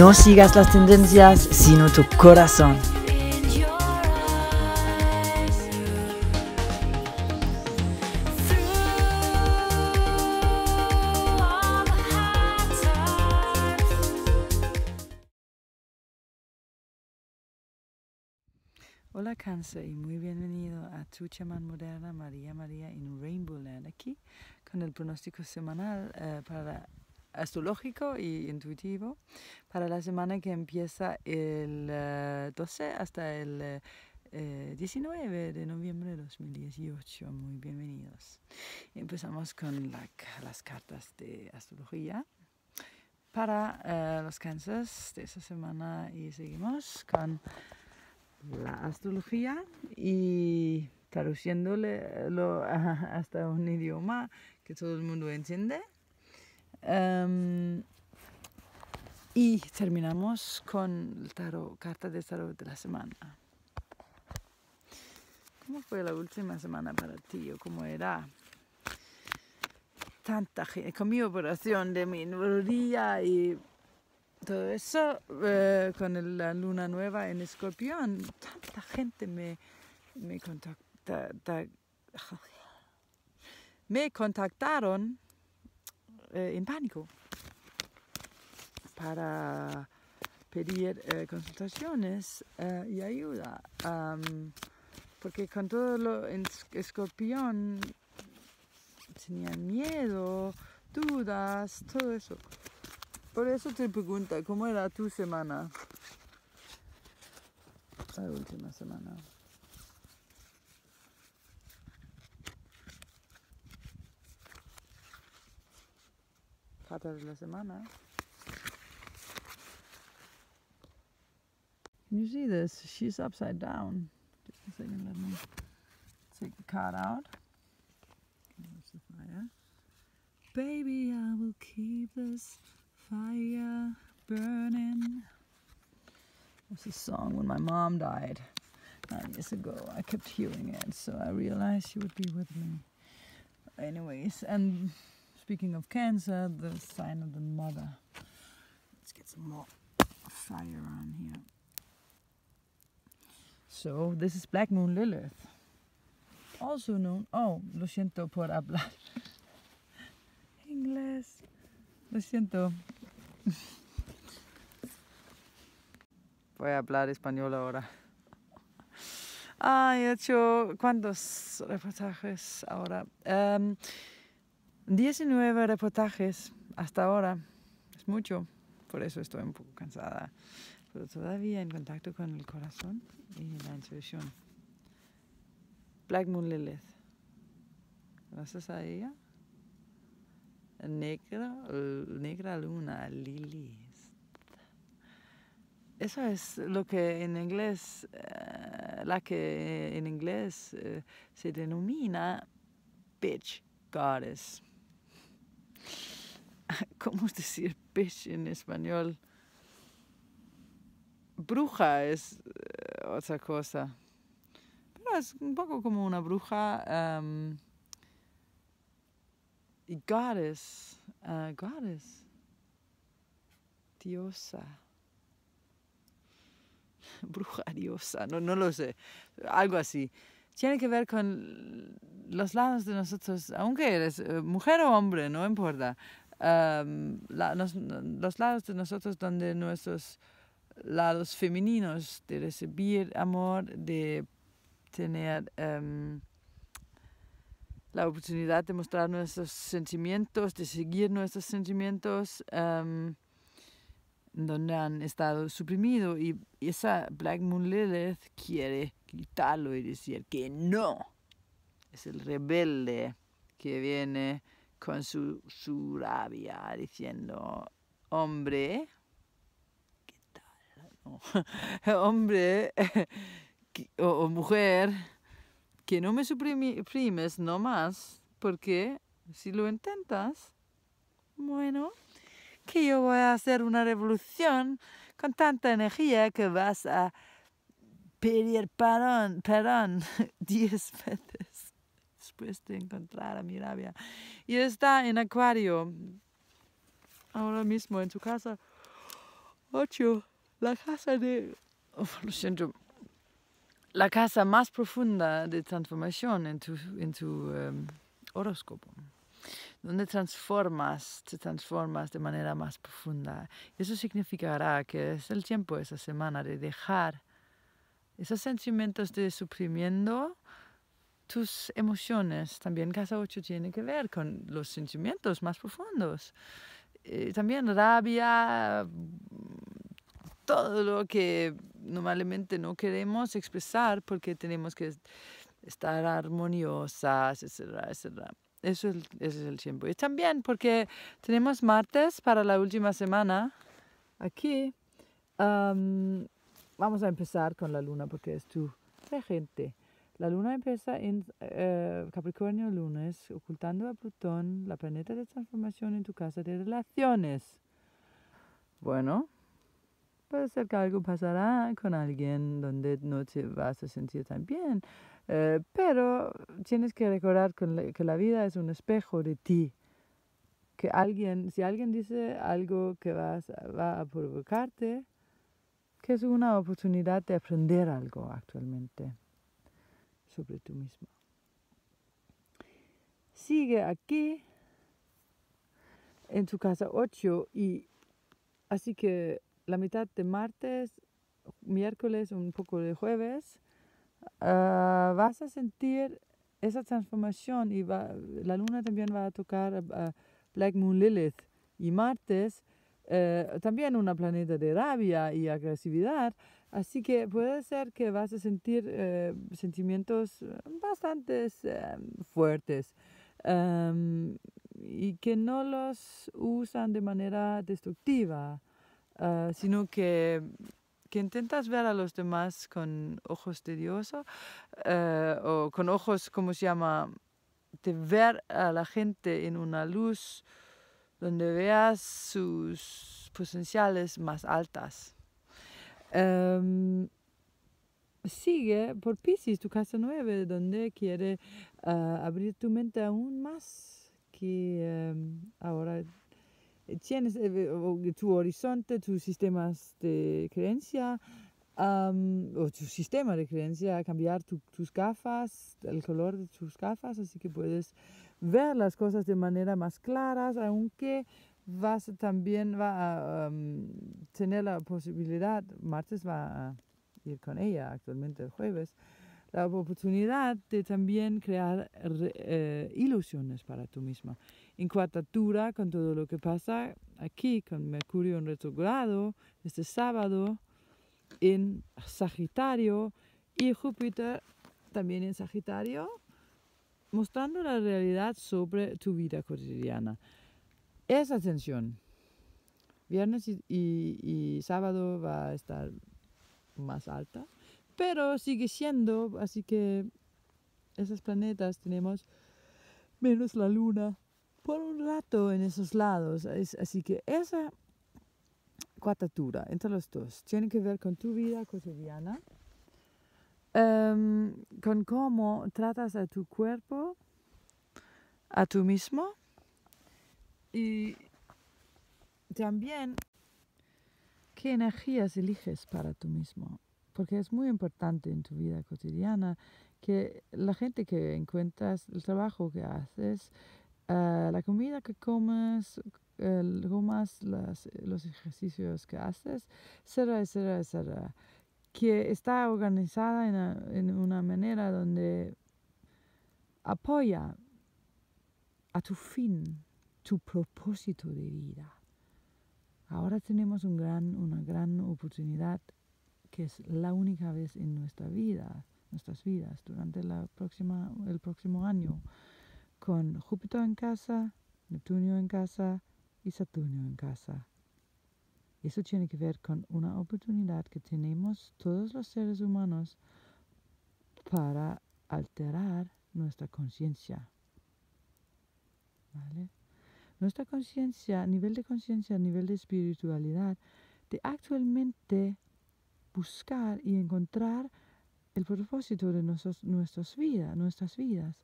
No sigas las tendencias, sino tu corazón. Hola Cáncer y muy bienvenido a tu chamán moderna María María en Rainbowland, aquí con el pronóstico semanal eh, para para astrológico e intuitivo para la semana que empieza el 12 eh, hasta el 19 eh, de noviembre de 2018. Muy bienvenidos. Empezamos con las cartas de astrología para eh, los cánceres de esta semana y seguimos con la astrología y traduciéndolo hasta un idioma que todo el mundo entiende Em, y terminamos con el tarot, carta de tarot de la semana. ¿Cómo fue la última semana para ti o cómo era? Tanta gente, con mi operación de mi rodilla y todo eso, eh, con la luna nueva en escorpión, tanta gente me, me, contacta, me contactaron eh, en pánico para pedir eh, consultaciones eh, y ayuda. porque con todo lo en escorpión tenía miedo, dudas, todo eso. Por eso te pregunta ¿cómo era tu semana? La última semana. la semana. Can you see this? She's upside down. Just a second, let me take the card out. There's the fire. Baby, I will keep this fire burning. It a song when my mom died nine years ago. I kept hearing it, so I realized she would be with me. Anyways, and Speaking of Cancer, the sign of the mother. Let's get some more fire on here. So this is Black Moon Lilith, also known, oh, lo siento por hablar English lo siento. Voy a hablar español ahora. Ah, he hecho cuántos reportajes ahora. Um, 19 reportajes hasta ahora. Es mucho. Por eso estoy un poco cansada. Pero todavía en contacto con el corazón y la intuición. Black Moon Lilith. ¿Conoces a ella? Negra, luna, Lilith. Eso es lo que en inglés, eh, la que en inglés eh, se denomina bitch goddess. ¿cómo es decir pez en español? Bruja es eh, otra cosa. Pero es un poco como una bruja. Em, y goddess, uh, goddess, diosa. Bruja diosa, no, no lo sé, algo así. Tiene que ver con los lados de nosotros, aunque eres eh, mujer o hombre, no importa. Em, los lados de nosotros donde nuestros lados femeninos de recibir amor, de tener em, la oportunidad de mostrar nuestros sentimientos, de seguir nuestros sentimientos, em, donde han estado suprimidos. Y esa Black Moon Lilith quiere quitarlo y decir que no. Es el rebelde que viene con su, rabia, diciendo, hombre, tal? hombre o, mujer, que no me suprimes no más, porque si lo intentas, bueno, que yo voy a hacer una revolución con tanta energía que vas a pedir perdón, perdón, diez veces de este, encontrar a mi rabia. Y está en Acuario, ahora mismo en tu casa ocho la casa de... lo La casa más profunda de transformación en tu, em, horóscopo donde transformas, te transformas de manera más profunda. Eso significará que es el tiempo esa semana de dejar esos sentimientos de suprimiendo tus emociones. También casa 8 tiene que ver con los sentimientos más profundos. Eh, también rabia, mm, todo lo que normalmente no queremos expresar porque tenemos que estar armoniosas, etcétera, etcétera. es, ese es el tiempo. Y también porque tenemos martes para la última semana aquí. vamos a empezar con la luna porque es tu regente. La luna empieza en eh, Capricornio lunes, ocultando a Plutón, la planeta de transformación en tu casa de relaciones. Bueno, puede ser que algo pasará con alguien donde no te vas a sentir tan bien, eh, pero tienes que recordar que la, vida es un espejo de ti. Que alguien, si alguien dice algo que vas, va a provocarte, que es una oportunidad de aprender algo actualmente sobre tú mismo. Sigue aquí en tu casa 8 y así que la mitad de martes, miércoles, un poco de jueves, ah, vas a sentir esa transformación y la luna también va a tocar Black Moon Lilith y martes eh, también una planeta de rabia y agresividad, Así que puede ser que vas a sentir eh, sentimientos eh, bastante eh, fuertes em, y que no los usan de manera destructiva, ah, sino que, intentas ver a los demás con ojos de Dios o con ojos, ¿cómo se llama? De ver a la gente en una luz donde veas sus potenciales más altas. Em, sigue por Pisces, tu casa 9, donde quiere eh, abrir tu mente aún más que em, ahora eh, tienes eh, tu horizonte, tus sistemas de creencia, o tu sistema de creencia, cambiar tus gafas, el color de tus gafas, así que puedes ver las cosas de manera más clara, aunque vas también va a tener la posibilidad, martes va a ir con ella actualmente el jueves, la oportunidad de también crear eh, ilusiones para tú misma. En cuadratura, con todo lo que pasa aquí, con Mercurio en retrogrado, este sábado, en Sagitario y Júpiter también en Sagitario, mostrando la realidad sobre tu vida cotidiana. Esa tensión. Viernes y, sábado va a estar más alta, pero sigue siendo, así que esos planetas tenemos menos la luna por un rato en esos lados. así que esa cuatatura entre los dos tiene que ver con tu vida cotidiana, em, con cómo tratas a tu cuerpo, a tú mismo y también, ¿qué energías eliges para tú mismo? Porque es muy importante en tu vida cotidiana que la gente que encuentras, el trabajo que haces, eh, la comida que comes, más los ejercicios que haces, etcétera, etcétera, Que está organizada en una manera donde apoya a tu fin, tu propósito de vida. Ahora tenemos un gran, una gran oportunidad que es la única vez en nuestra vida, nuestras vidas, durante la próxima, el próximo año, con Júpiter en casa, Neptunio en casa y Saturno en casa. Eso tiene que ver con una oportunidad que tenemos todos los seres humanos para alterar nuestra conciencia. ¿Vale? Nuestra conciencia, nivel de conciencia, nivel de espiritualidad, de actualmente buscar y encontrar el propósito de nuestras, vidas, nuestras vidas.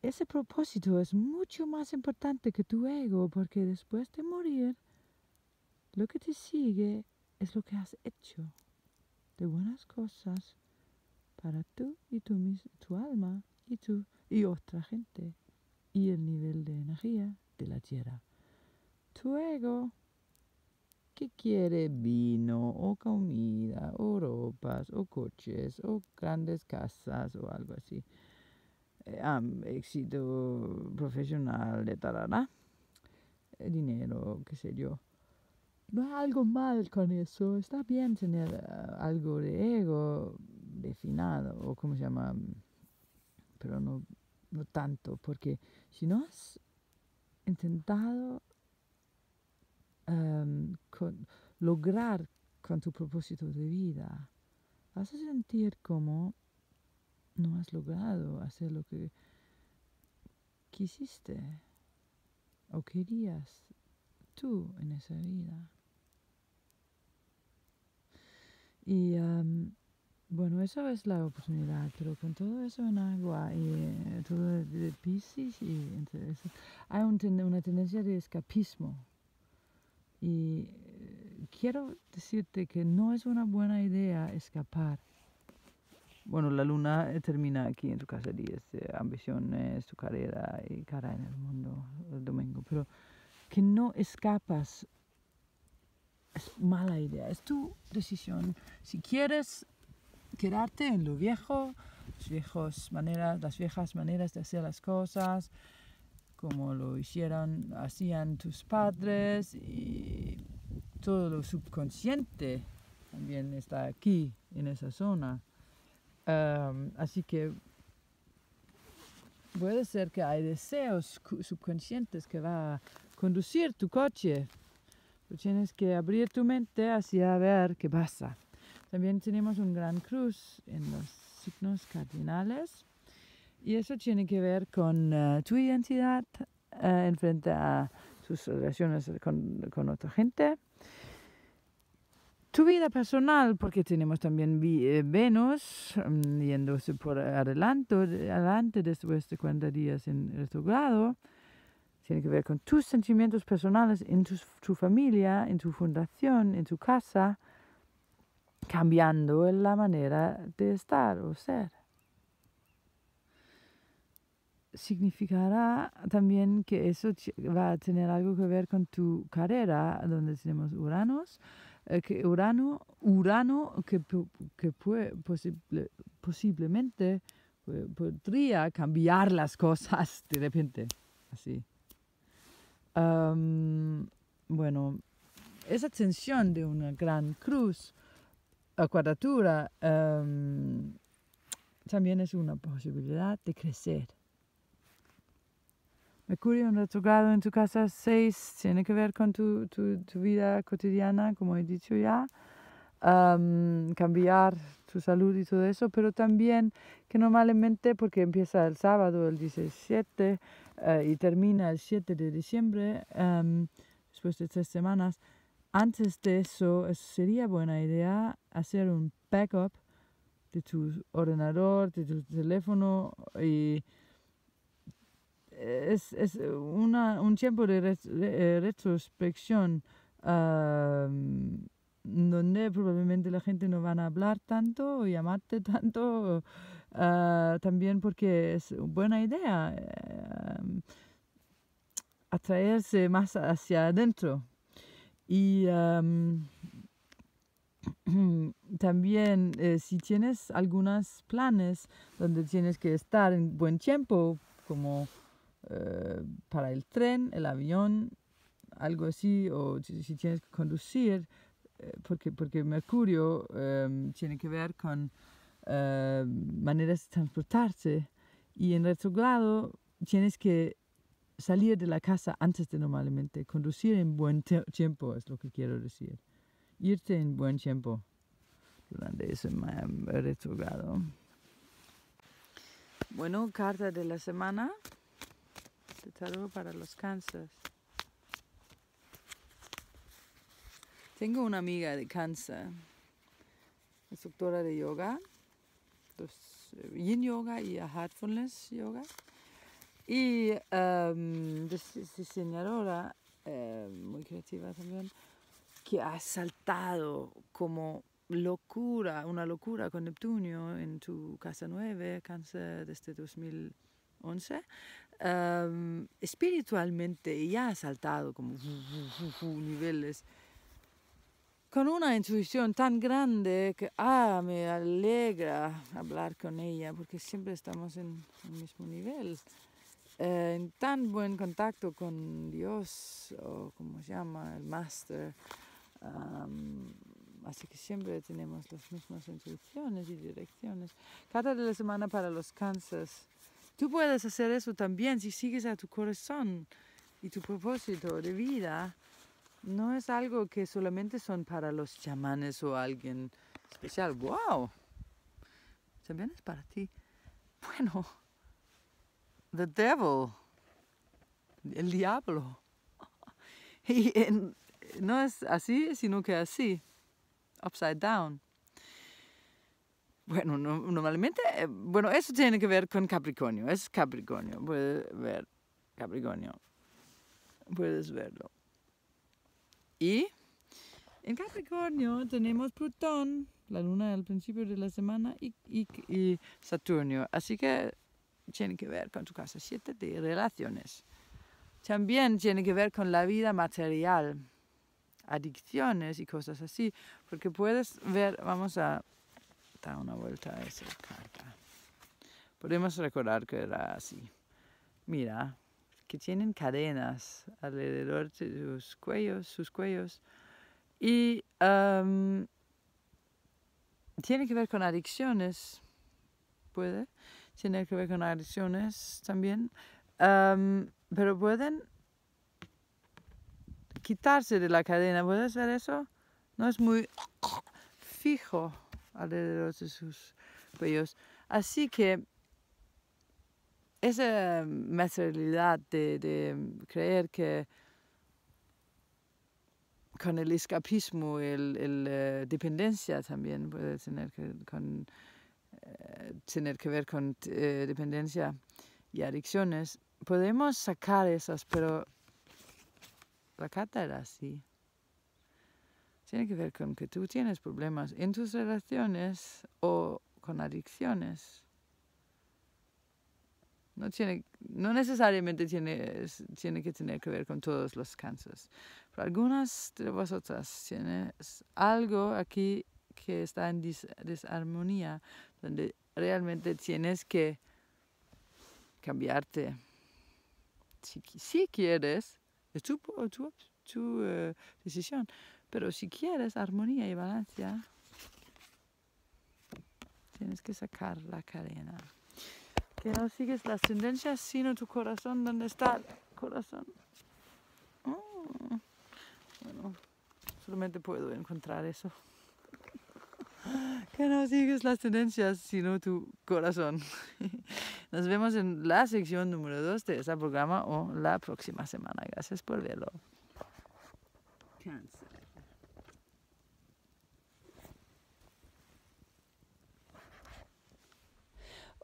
Ese propósito es mucho más importante que tu ego porque después de morir, lo que te sigue es lo que has hecho de buenas cosas para tú y tu, tu alma y, tu, y otra gente y el nivel de energía de la tierra. Tu ego, que quiere vino o comida o ropas o coches o grandes casas o algo así, eh, éxito profesional, de tarada, eh, dinero, qué sé yo. No hay algo mal con eso, está bien tener eh, algo de ego definado o como se llama, pero no, no tanto, porque si no intentado em, lograr con tu propósito de vida, vas a sentir como no has logrado hacer lo que quisiste o querías tú en esa vida. Y em, bueno, eso es la oportunidad, pero con todo eso en agua y eh, todo de piscis, y hay una tendencia de escapismo. Y eh, quiero decirte que no es una buena idea escapar. Bueno, la luna eh, termina aquí en tu casa, 10, ambición este, ambiciones, tu carrera y cara en el mundo el domingo, pero que no escapas es mala idea, es tu decisión. Si quieres quedarte en lo viejo, las viejas maneras, viejas maneras de hacer las cosas, como lo hicieron, hacían tus padres y todo lo subconsciente también está aquí, en esa zona. así que puede ser que hay deseos subconscientes que va a conducir tu coche. pero tienes que abrir tu mente hacia ver qué pasa. También tenemos un gran cruz en los signos cardinales y eso tiene que ver con eh, tu identidad eh, en frente a tus relaciones con, otra gente. Tu vida personal, porque tenemos también eh, Venus mm, yéndose por adelanto, adelante después de 40 días en retrogrado, tiene que ver con tus sentimientos personales en tu, tu familia, en tu fundación, en tu casa cambiando la manera de estar o ser. Significará también que eso va a tener algo que ver con tu carrera, donde tenemos Uranos, eh, que Urano, Urano que, que puede, posiblemente eh, podría cambiar las cosas de repente, así. bueno, esa tensión de una gran cruz la cuadratura em, también es una posibilidad de crecer. Mercurio un retrogrado en tu casa 6 tiene que ver con tu, tu, tu vida cotidiana, como he dicho ya, em, cambiar tu salud y todo eso, pero también que normalmente, porque empieza el sábado, el 17, eh, y termina el 7 de diciembre, em, después de tres semanas, antes de eso, sería buena idea hacer un backup de tu ordenador, de tu teléfono y es, una, un tiempo de eh, retrospección donde probablemente la gente no van a hablar tanto o llamarte tanto, ah, también porque es buena idea eh, atraerse más hacia adentro y también eh, si tienes algunos planes donde tienes que estar en buen tiempo, como eh, para el tren, el avión, algo así, o si, tienes que conducir, eh, porque, porque Mercurio em, tiene que ver con maneras de transportarse y en retrogrado tienes que salir de la casa antes de normalmente, conducir en buen tiempo es lo que quiero decir. Irte en buen tiempo durante ese retrogrado. Bueno, carta de la semana de tarot para los cánceres. Tengo una amiga de cáncer, instructora de yoga, eh, yin yoga y a heartfulness yoga y um, diseñadora eh, muy creativa también, que ha saltado como locura, una locura con Neptunio en su casa 9, cáncer desde 2011. Em, espiritualmente ya ha saltado como niveles con una intuición tan grande que ah, me alegra hablar con ella porque siempre estamos en el mismo nivel en tan buen contacto con Dios, o como se llama, el Master. así que siempre tenemos las mismas instrucciones y direcciones. Cada de la semana para los Kansas. Tú puedes hacer eso también si sigues a tu corazón y tu propósito de vida. No es algo que solamente son para los chamanes o alguien especial. ¡Wow! También es para ti. Bueno the devil, el diablo. Y no es así, sino que así, upside down. Bueno, normalmente, eh, bueno, eso tiene que ver con Capricornio, es Capricornio, puedes ver, Capricornio, puedes verlo. Y en Capricornio tenemos Plutón, la luna al principio de la semana, y, y Saturnio, así que tiene que ver con tu casa. Siete de relaciones. También tiene que ver con la vida material, adicciones y cosas así. Porque puedes ver, vamos a dar una vuelta a esa carta. Podemos recordar que era así. Mira, que tienen cadenas alrededor de sus cuellos, sus cuellos. Y tiene que ver con adicciones, puede tiene que ver con adicciones también, pero pueden quitarse de la cadena. ¿Puedes ver eso? No es muy fijo alrededor de sus cuellos. Así que esa materialidad de, creer que con el escapismo, el, el eh, dependencia también puede tener que con tener que ver con eh, dependencia y adicciones, podemos sacar esas, pero la carta era así. Tiene que ver con que tú tienes problemas en tus relaciones o con adicciones. No, tiene, no necesariamente tiene, tiene que tener que ver con todos los cánceres. Pero algunas de vosotras tienes algo aquí que está en desarmonía donde realmente tienes que cambiarte. Si, quieres, es tu, tu, tu eh, decisión, pero si quieres armonía y balance, tienes que sacar la cadena. Que no sigues las tendencias, sino tu corazón, donde está el corazón. Oh, bueno, solamente puedo encontrar eso que no sigues las tendencias, sino tu corazón. Nos vemos en la sección número 2 de este programa o la próxima semana. Gracias por verlo.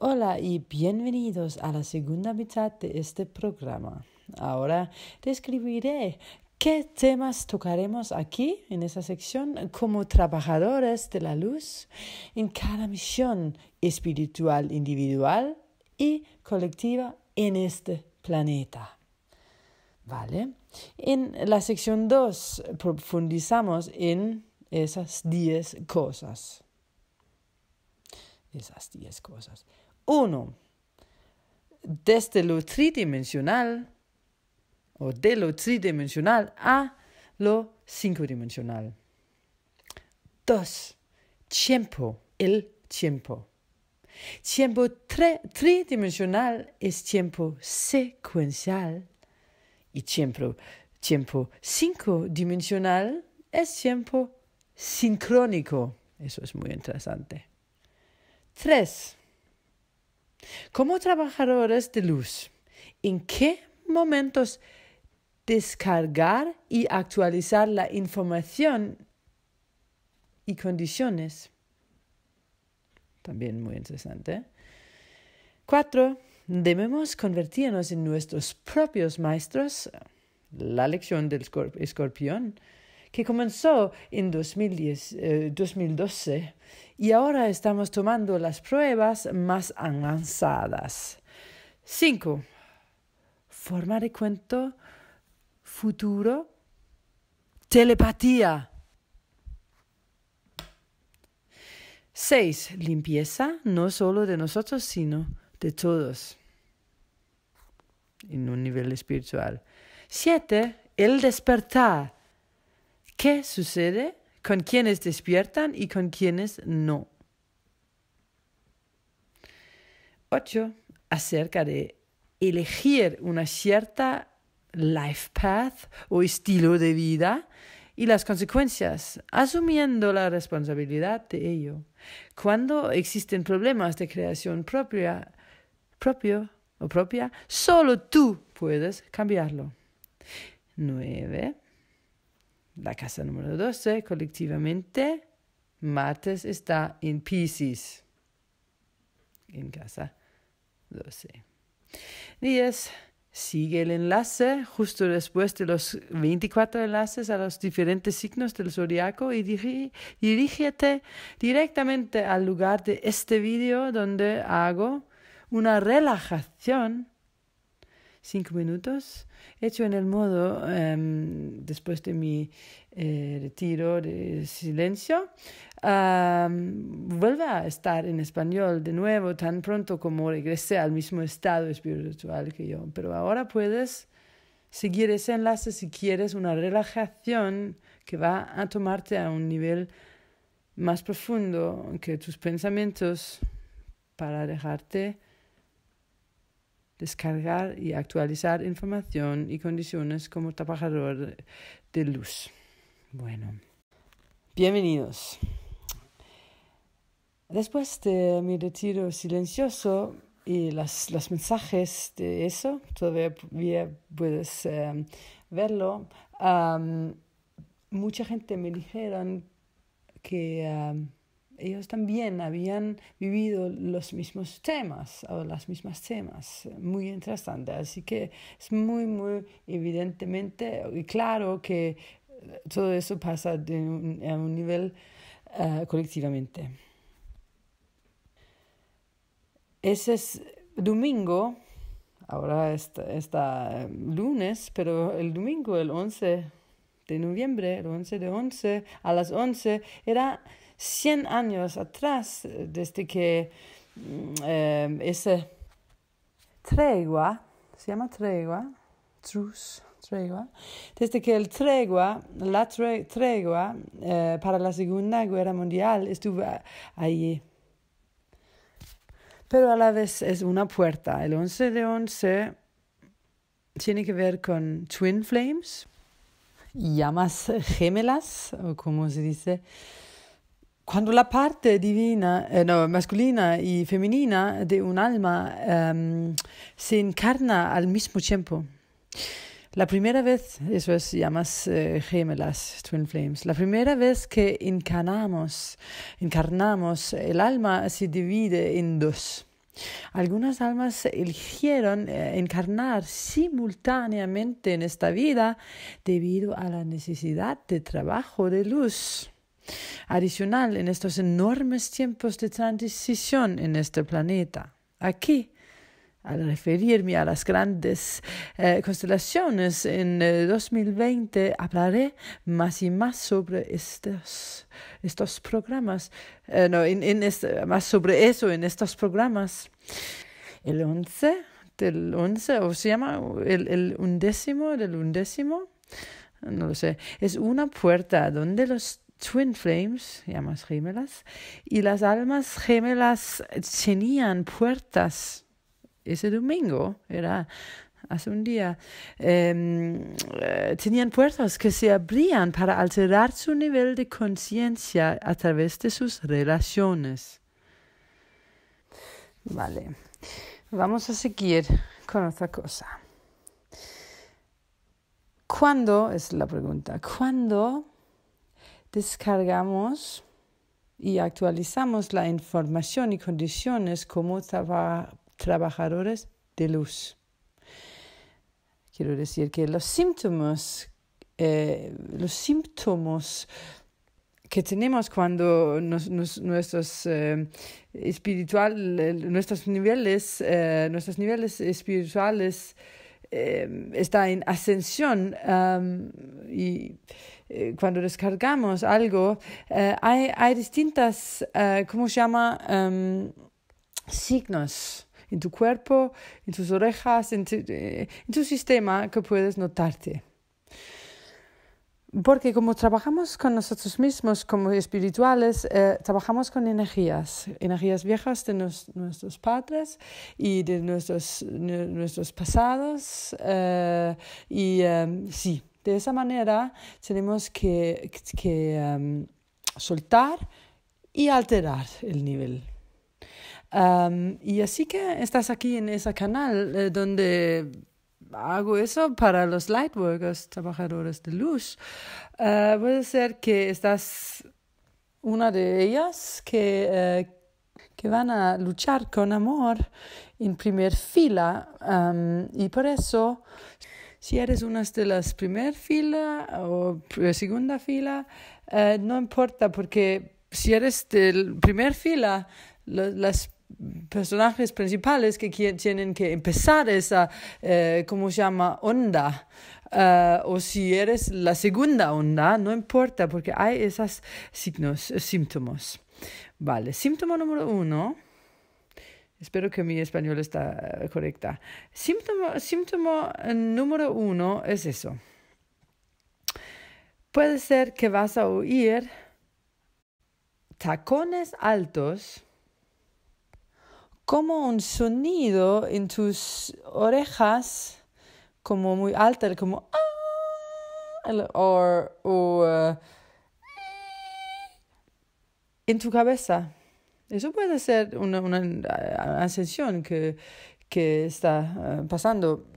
Hola y bienvenidos a la segunda mitad de este programa. Ahora describiré ¿Qué temas tocaremos aquí en esa sección como trabajadores de la luz en cada misión espiritual individual y colectiva en este planeta? ¿Vale? En la sección 2 profundizamos en esas 10 cosas. Esas 10 cosas. 1. Desde lo tridimensional o de lo tridimensional a lo cinco-dimensional. Dos Tiempo, el tiempo. Tiempo tridimensional es tiempo secuencial y tiempo, tiempo cinco-dimensional es tiempo sincrónico. Eso es muy interesante. Tres, Como trabajadores de luz, ¿en qué momentos descargar y actualizar la información y condiciones. También muy interesante. Cuatro, debemos convertirnos en nuestros propios maestros. La lección del escorpión, que comenzó en 2012 eh, y ahora estamos tomando las pruebas más avanzadas. Cinco, Formar de cuento futuro, telepatía. 6. Limpieza no solo de nosotros, sino de todos, en un nivel espiritual. 7. El despertar. ¿Qué sucede con quienes despiertan y con quienes no? 8. Acerca de elegir una cierta life path o estilo de vida y las consecuencias, asumiendo la responsabilidad de ello. Cuando existen problemas de creación propia, propio o propia, solo tú puedes cambiarlo. 9. La casa número 12, colectivamente, martes está en Pisces. En casa 12. 10. Sigue el enlace justo después de los 24 enlaces a los diferentes signos del zodiaco y dirígete directamente al lugar de este vídeo donde hago una relajación cinco minutos, hecho en el modo em, después de mi eh, retiro de silencio, vuelva vuelve a estar en español de nuevo tan pronto como regrese al mismo estado espiritual que yo. Pero ahora puedes seguir ese enlace si quieres una relajación que va a tomarte a un nivel más profundo que tus pensamientos para dejarte descargar y actualizar información y condiciones como trabajador de luz. Bueno, bienvenidos. Después de mi retiro silencioso y los mensajes de eso, todavía puedes eh, verlo, mucha gente me dijeron que ellos también habían vivido los mismos temas o las mismas temas. Eh, muy interesante. Así que es muy, muy evidentemente y claro que eh, todo eso pasa a un nivel eh, colectivamente. Ese es domingo, ahora está, está lunes, pero el domingo, el 11 de noviembre, el 11 de 11, a las 11, era 100 años atrás, eh, desde que mm, eh, ese tregua, se llama tregua, truce, tregua, desde que el tregua, la tregua eh, para la Segunda Guerra Mundial estuvo allí. Pero a la vez es una puerta. El 11 de 11 tiene que ver con Twin Flames, llamas gemelas, o como se dice cuando la parte divina, eh, masculina y e femenina de un alma ehm, se encarna al mismo tiempo. La primera vez, eso es llamas eh, gemelas, twin flames, la primera vez que encarnamos, encarnamos, el alma se divide en dos. Algunas almas eligieron eh, encarnar simultáneamente en esta vida debido a la necesidad de trabajo de luz. Adicional, en estos enormes tiempos de transición en este planeta, aquí, al referirme a las grandes eh, constelaciones en 2020, eh, hablaré más y más sobre estos, estos programas, eh, no, en, en este, más sobre eso en estos programas. El 11 del 11, o se llama el, el undécimo del undécimo, no lo sé, es una puerta donde los Twin Flames, llamas gemelas, y las almas gemelas tenían puertas ese domingo, era hace un día, em, eh, tenían puertas que se abrían para alterar su nivel de conciencia a través de sus relaciones. Vale, vamos a seguir con otra cosa. ¿Cuándo? Es la pregunta. ¿Cuándo descargamos y actualizamos la información y condiciones como trabajadores de luz. Quiero decir que los síntomas, eh, los síntomas que tenemos cuando nuestros eh, espiritual, eh, nuestros niveles, nuestros niveles espirituales Em, está en ascensión em, y eh, cuando descargamos algo, eh, hay, hay, distintas, eh, ¿cómo se llama? Em, signos en tu cuerpo, en tus orejas, en tu sistema que puedes notarte. Porque como trabajamos con nosotros mismos como espirituales, eh, trabajamos con energías, energías viejas de nuestros padres y de nuestros, pasados. Eh, y em, sí, de esa manera tenemos que, em, soltar y alterar el nivel. Em, y así que estás aquí en ese canal eh, donde hago eso para los lightworkers, trabajadores de luz. Eh, puede ser que estás una de ellas que, eh, que van a luchar con amor en primera fila em, y por eso si eres una de las primeras fila o segunda fila, eh, no importa porque si eres de primera fila, las las personajes principales que tienen que empezar esa, eh, ¿cómo se llama?, onda. Eh, o si eres la segunda onda, no importa, porque hay esos signos, eh, síntomas. Vale, síntoma número uno. Espero que mi español está eh, correcta. Síntoma, síntoma número uno es eso. Puede ser que vas a oír tacones altos como un sonido en tus orejas, como muy alto, como ah", o eh, en tu cabeza. Eso puede ser una, una, eh, que, que está eh, pasando.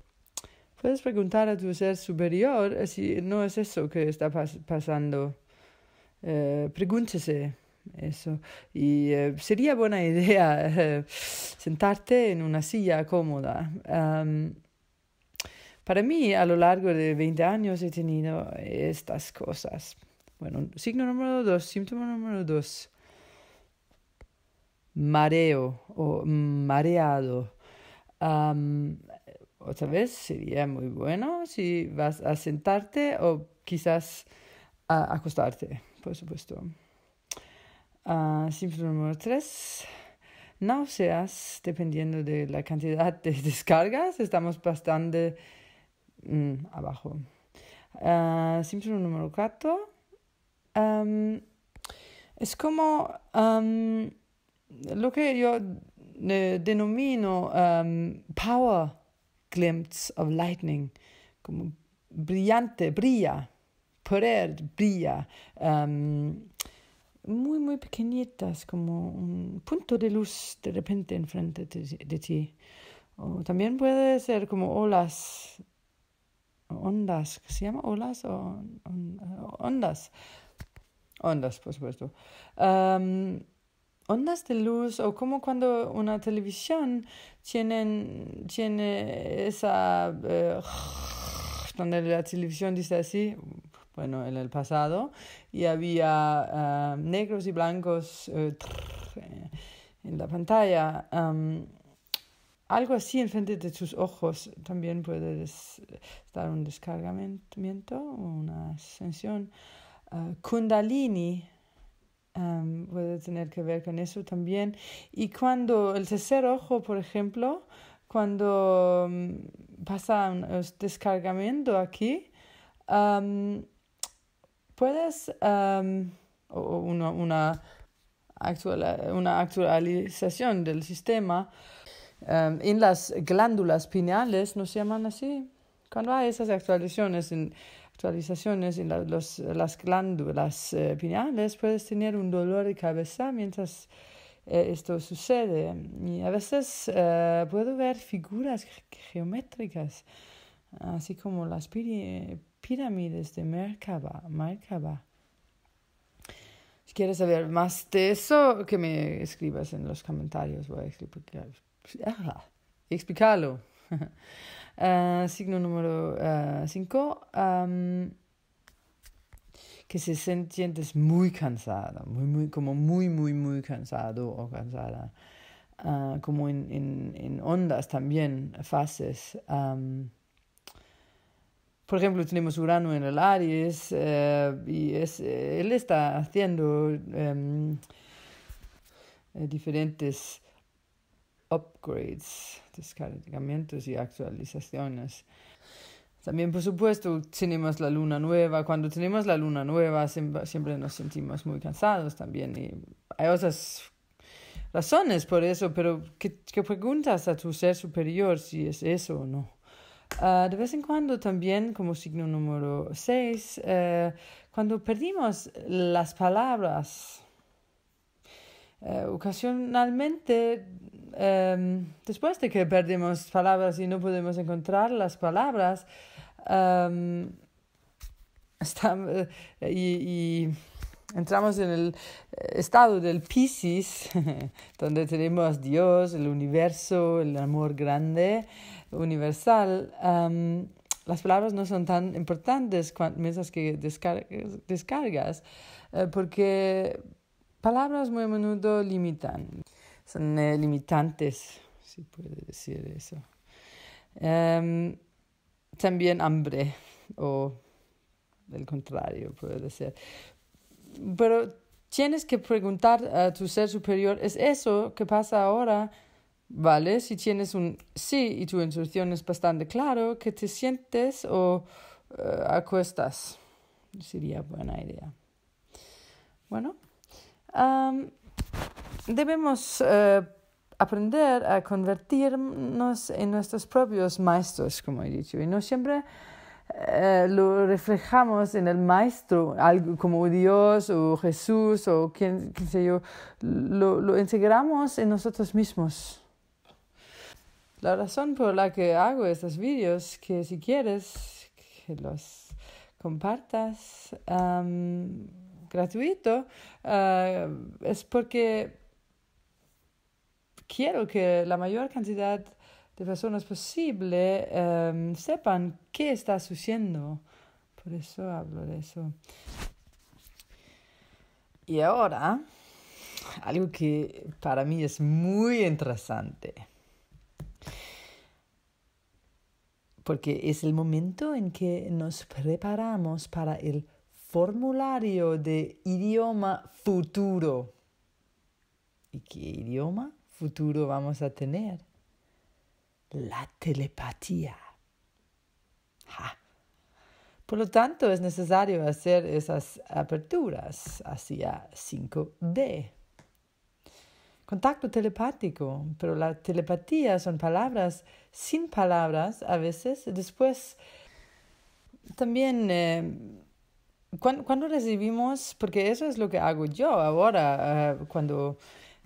Puedes preguntar a tu ser superior si no es eso que está pasando. pregúntese eso. Y eh, sería buena idea eh, sentarte en una silla cómoda. para mí, a lo largo de 20 años he tenido estas cosas. Bueno, signo número dos, síntoma número dos. Mareo o mareado. otra vez sería muy bueno si vas a sentarte o quizás a acostarte, por supuesto a síntoma número 3. Náuseas, dependiendo de la cantidad de descargas, estamos bastante mm, abajo. Uh, síntoma número 4. es como lo que yo eh, denomino power glimpse of lightning, como brillante, brilla, poder, brilla muy, muy pequeñitas, como un punto de luz de repente enfrente de, ti. O también puede ser como olas, ondas, ¿se llama olas o eh, ondas? Ondas, por supuesto. ondas de luz o como cuando una televisión tiene tiene esa... Eh, donde la televisión dice así, bueno, en el pasado, y había ah, negros y blancos eh, en la pantalla. algo así en frente de tus ojos también puede dar un descargamiento, una ascensión. Ah, kundalini puede tener que ver con eso también. Y cuando el tercer ojo, por ejemplo, cuando mm, pasa un descargamiento aquí, puedes una, una, actual, una, actualización del sistema en las glándulas pineales, ¿no se llaman así? Cuando hay esas actualizaciones en, actualizaciones en las glándulas eh, pineales, puedes tener un dolor de cabeza mientras eh, esto sucede. Y a veces eh, puedo ver figuras geométricas, así como las pineales pirámides de Merkaba, Merkaba. Si quieres saber más de eso, que me escribas en los comentarios, voy a explicar, ah, explicarlo. Ah, signo número 5. Ah, que se sientes muy cansada, muy, muy, como muy, muy, muy cansado o cansada. como en, en, en, ondas también, fases por ejemplo, tenemos Urano en el Aries eh, y es, eh, él está haciendo em, eh, diferentes upgrades, descargamientos y actualizaciones. También, por supuesto, tenemos la luna nueva. Cuando tenemos la luna nueva, siempre nos sentimos muy cansados también. Y hay otras razones por eso, pero ¿qué, qué preguntas a tu ser superior si es eso o no? Ah, de vez en cuando también, como signo número 6, eh, cuando perdimos las palabras, eh, ocasionalmente, em, después de que perdemos palabras y no podemos encontrar las palabras, em, eh, y, entramos en el estado del piscis, donde tenemos Dios, el universo, el amor grande, universal, las palabras no son tan importantes mientras que descargas, eh, porque palabras muy a menudo limitan, son eh, limitantes, si puede decir eso. Em, también hambre o del contrario puede ser. Pero tienes que preguntar a tu ser superior, ¿es eso que pasa ahora? ¿vale? Si tienes un sí y tu instrucción es bastante claro, que te sientes o eh, acuestas. Sería buena idea. Bueno, debemos eh, aprender a convertirnos en nuestros propios maestros, como he dicho, y no siempre... Eh, lo reflejamos en el maestro, algo como Dios o Jesús o quién sé yo, lo, lo integramos en nosotros mismos. La razón por la que hago estos vídeos, que si quieres que los compartas gratuito, eh, es porque quiero que la mayor cantidad de personas posible em, sepan qué está sucediendo. Por eso hablo de eso. Y ahora, algo que para mí es muy interesante. porque es el momento en que nos preparamos para el formulario de idioma futuro. ¿Y qué idioma futuro vamos a tener? La telepatía. Por lo tanto, es necesario hacer esas aperturas hacia 5D contacto telepático, pero la telepatía son palabras sin palabras a veces. Después, también eh, cuando, recibimos, porque eso es lo que hago yo ahora, eh, cuando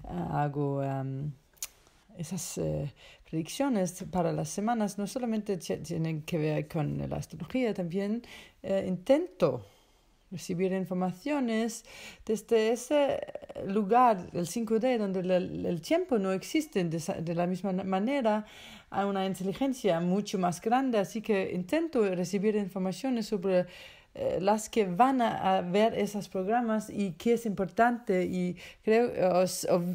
eh, hago esas predicciones para las semanas, no solamente tienen que ver con la astrología, también intento recibir informaciones desde ese lugar, el 5D, donde el, tiempo no existe de, de, la misma manera, a una inteligencia mucho más grande. Así que intento recibir informaciones sobre eh, las que van a, ver esos programas y que es importante y creo, o,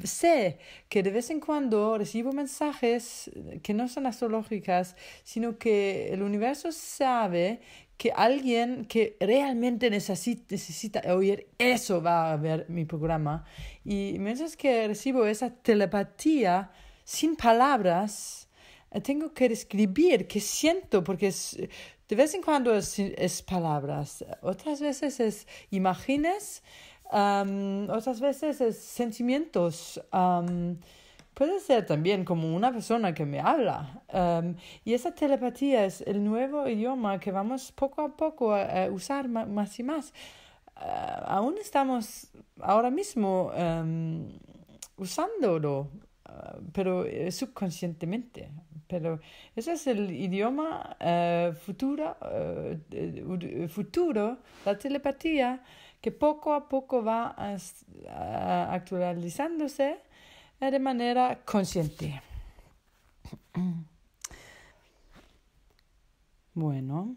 sé que de vez en cuando recibo mensajes que no son astrológicas, sino que el universo sabe que alguien que realmente necesita, oír eso va a ver mi programa. Y mientras que recibo esa telepatía sin palabras, eh, tengo que describir qué siento, porque es de vez en cuando es, palabras, otras veces es imágenes, otras veces es sentimientos. puede ser también como una persona que me habla. y esa telepatía es el nuevo idioma que vamos poco a poco a, usar más y más. Ah, aún estamos ahora mismo usándolo pero eh, subconscientemente. Pero ese es el idioma eh, eh, futuro, la telepatía, que poco a poco va actualizándose de manera consciente. Bueno,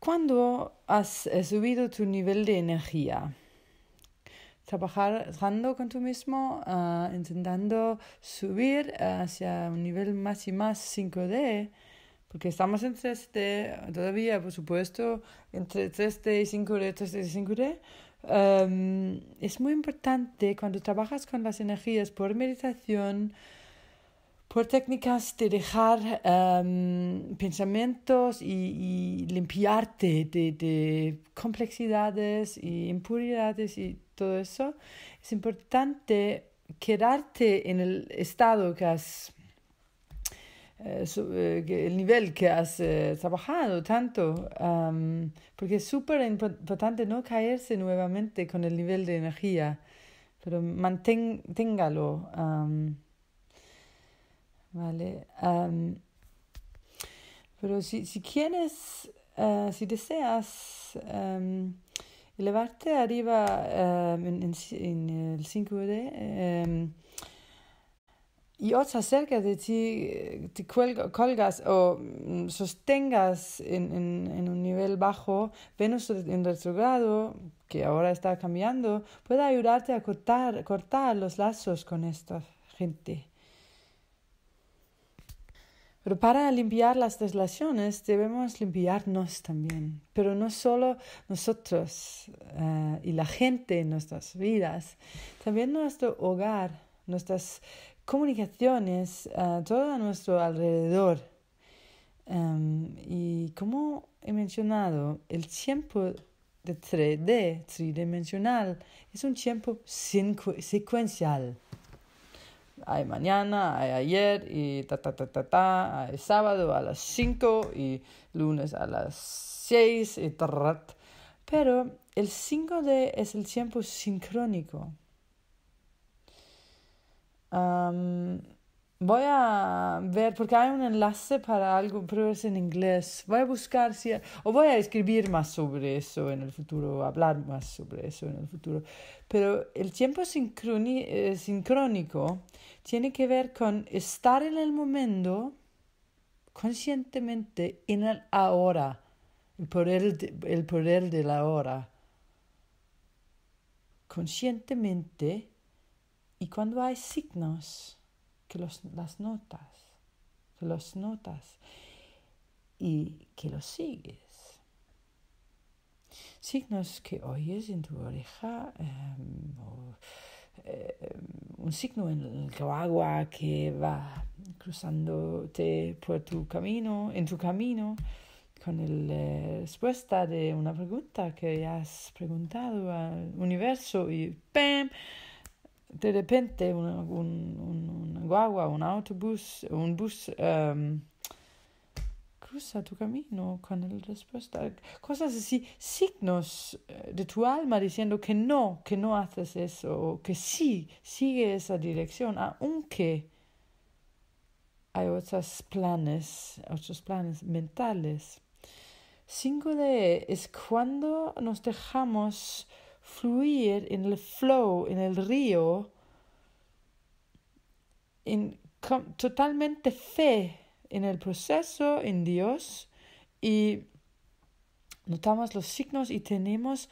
¿cuándo has subido tu nivel de energía, trabajando con tú mismo, ah, intentando subir hacia un nivel más y más 5D, porque estamos en 3D todavía, por supuesto, entre 3D y 5D, 3D y 5D. es muy importante cuando trabajas con las energías por meditación, por técnicas de dejar em, pensamientos y, limpiarte de, complexidades complejidades y impuridades y todo eso, es importante quedarte en el estado que has, eh, eh, el nivel que has eh, trabajado tanto, em, porque es súper importante no caerse nuevamente con el nivel de energía, pero manténgalo. Em, ¿vale? pero si, quieres, eh, si deseas em, elevarte arriba em, en, el 5D em, y otra cerca de ti te colgas o mm, sostengas en, un nivel bajo, Venus en retrogrado, que ahora está cambiando, puede ayudarte a cortar, cortar los lazos con esta gente. Pero para limpiar las deslaciones debemos limpiarnos también, pero no solo nosotros eh, y la gente en nuestras vidas, también nuestro hogar, nuestras comunicaciones, eh, todo nuestro alrededor. Em, y como he mencionado, el tiempo de 3D, tridimensional, es un tiempo secuencial hay mañana, hay ayer y ta ta ta ta ta, hay sábado a las 5 y lunes a las 6 y Pero el 5D es el tiempo sincrónico. voy a ver, porque hay un enlace para algo, pero en inglés. Voy a buscar si... O voy a escribir más sobre eso en el futuro, hablar más sobre eso en el futuro. Pero el tiempo eh, sincrónico tiene que ver con estar en el momento conscientemente en el ahora, el poder, el del ahora. Conscientemente y cuando hay signos, que los, las notas, que los notas y que los sigues. Signos que oyes en tu oreja em, eh, un signo en el agua que va cruzándote por tu camino, en tu camino, con la eh, respuesta de una pregunta que has preguntado al universo y ¡pam! De repente una, un, un, una guagua, un autobús, un bus... Um, tu camino con la respuesta. Cosas así, signos eh, de tu alma diciendo que no, que no haces eso, que sí, sigue esa dirección, aunque hay otros planes, otros planes mentales. 5D es cuando nos dejamos fluir en el flow, en el río, en totalmente fe en el proceso, en Dios, y notamos los signos y tenemos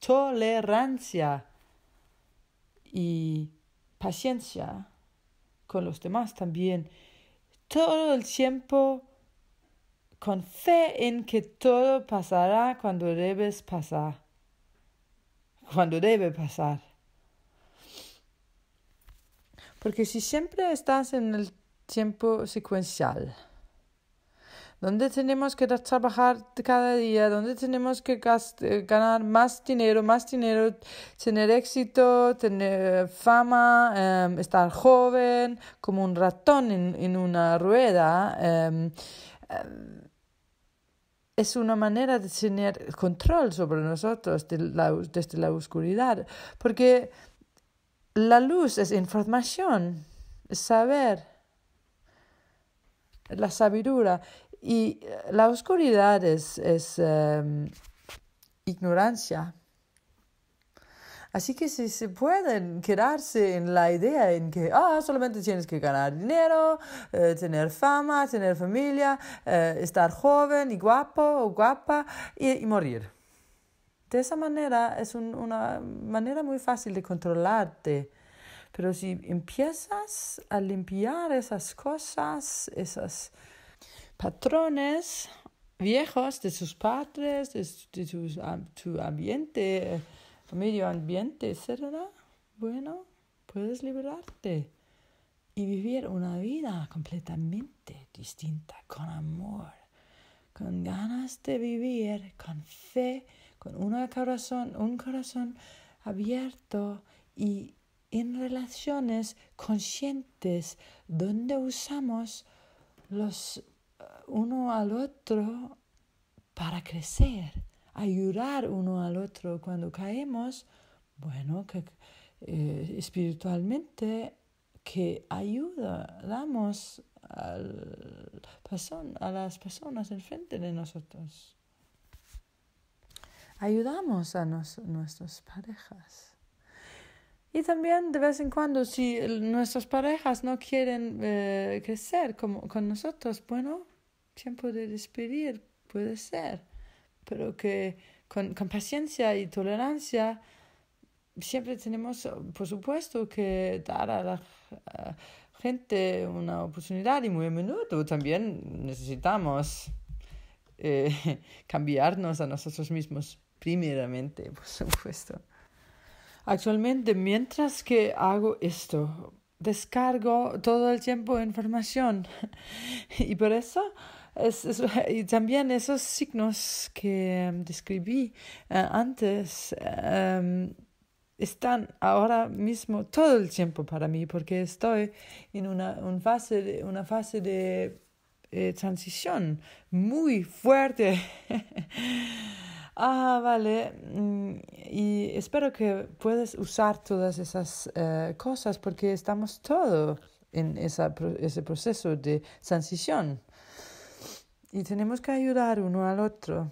tolerancia y paciencia con los demás también. Todo el tiempo con fe en que todo pasará cuando debes pasar. Cuando debe pasar. Porque si siempre estás en el tiempo secuencial. ¿Dónde tenemos que trabajar cada día? ¿Dónde tenemos que eh, ganar más dinero, más dinero, tener éxito, tener eh, fama, em, estar joven, como un ratón en, una rueda? Em, em, es una manera de tener control sobre nosotros desde la oscuridad, porque la luz es información, es saber la sabiduría. Y eh, la oscuridad es, em, ignorancia. Así que si se pueden quedarse en la idea en que ah, solamente tienes que ganar dinero, eh, tener fama, tener familia, eh, estar joven y guapo o guapa y, morir. De esa manera es una manera muy fácil de controlarte pero si empiezas a limpiar esas cosas, esos patrones viejos de sus padres, de, de tu ambiente, medio ambiente, etc., bueno, puedes liberarte y vivir una vida completamente distinta, con amor, con ganas de vivir, con fe, con una corazón, un corazón abierto y en relaciones conscientes donde usamos los eh, uno al otro para crecer, ayudar uno al otro cuando caemos, bueno, que eh, espiritualmente que ayudamos a, a las personas enfrente de nosotros. Ayudamos a nuestras parejas. Y también de vez en cuando, si nuestras parejas no quieren eh, crecer como, con nosotros, bueno, tiempo de despedir puede ser, pero que con, paciencia y tolerancia siempre tenemos, por supuesto, que dar a la gente una oportunidad y muy a menudo también necesitamos eh, cambiarnos a nosotros mismos, primeramente, por supuesto. Actualmente, mientras que hago esto, descargo todo el tiempo información. y por eso, también esos signos que em, describí eh, antes em, están ahora mismo todo el tiempo para mí, porque estoy en una, fase de, una fase de eh, transición muy fuerte. ah, vale, mm, y espero que puedas usar todas esas eh, cosas porque estamos todos en ese proceso de transición y tenemos que ayudar uno al otro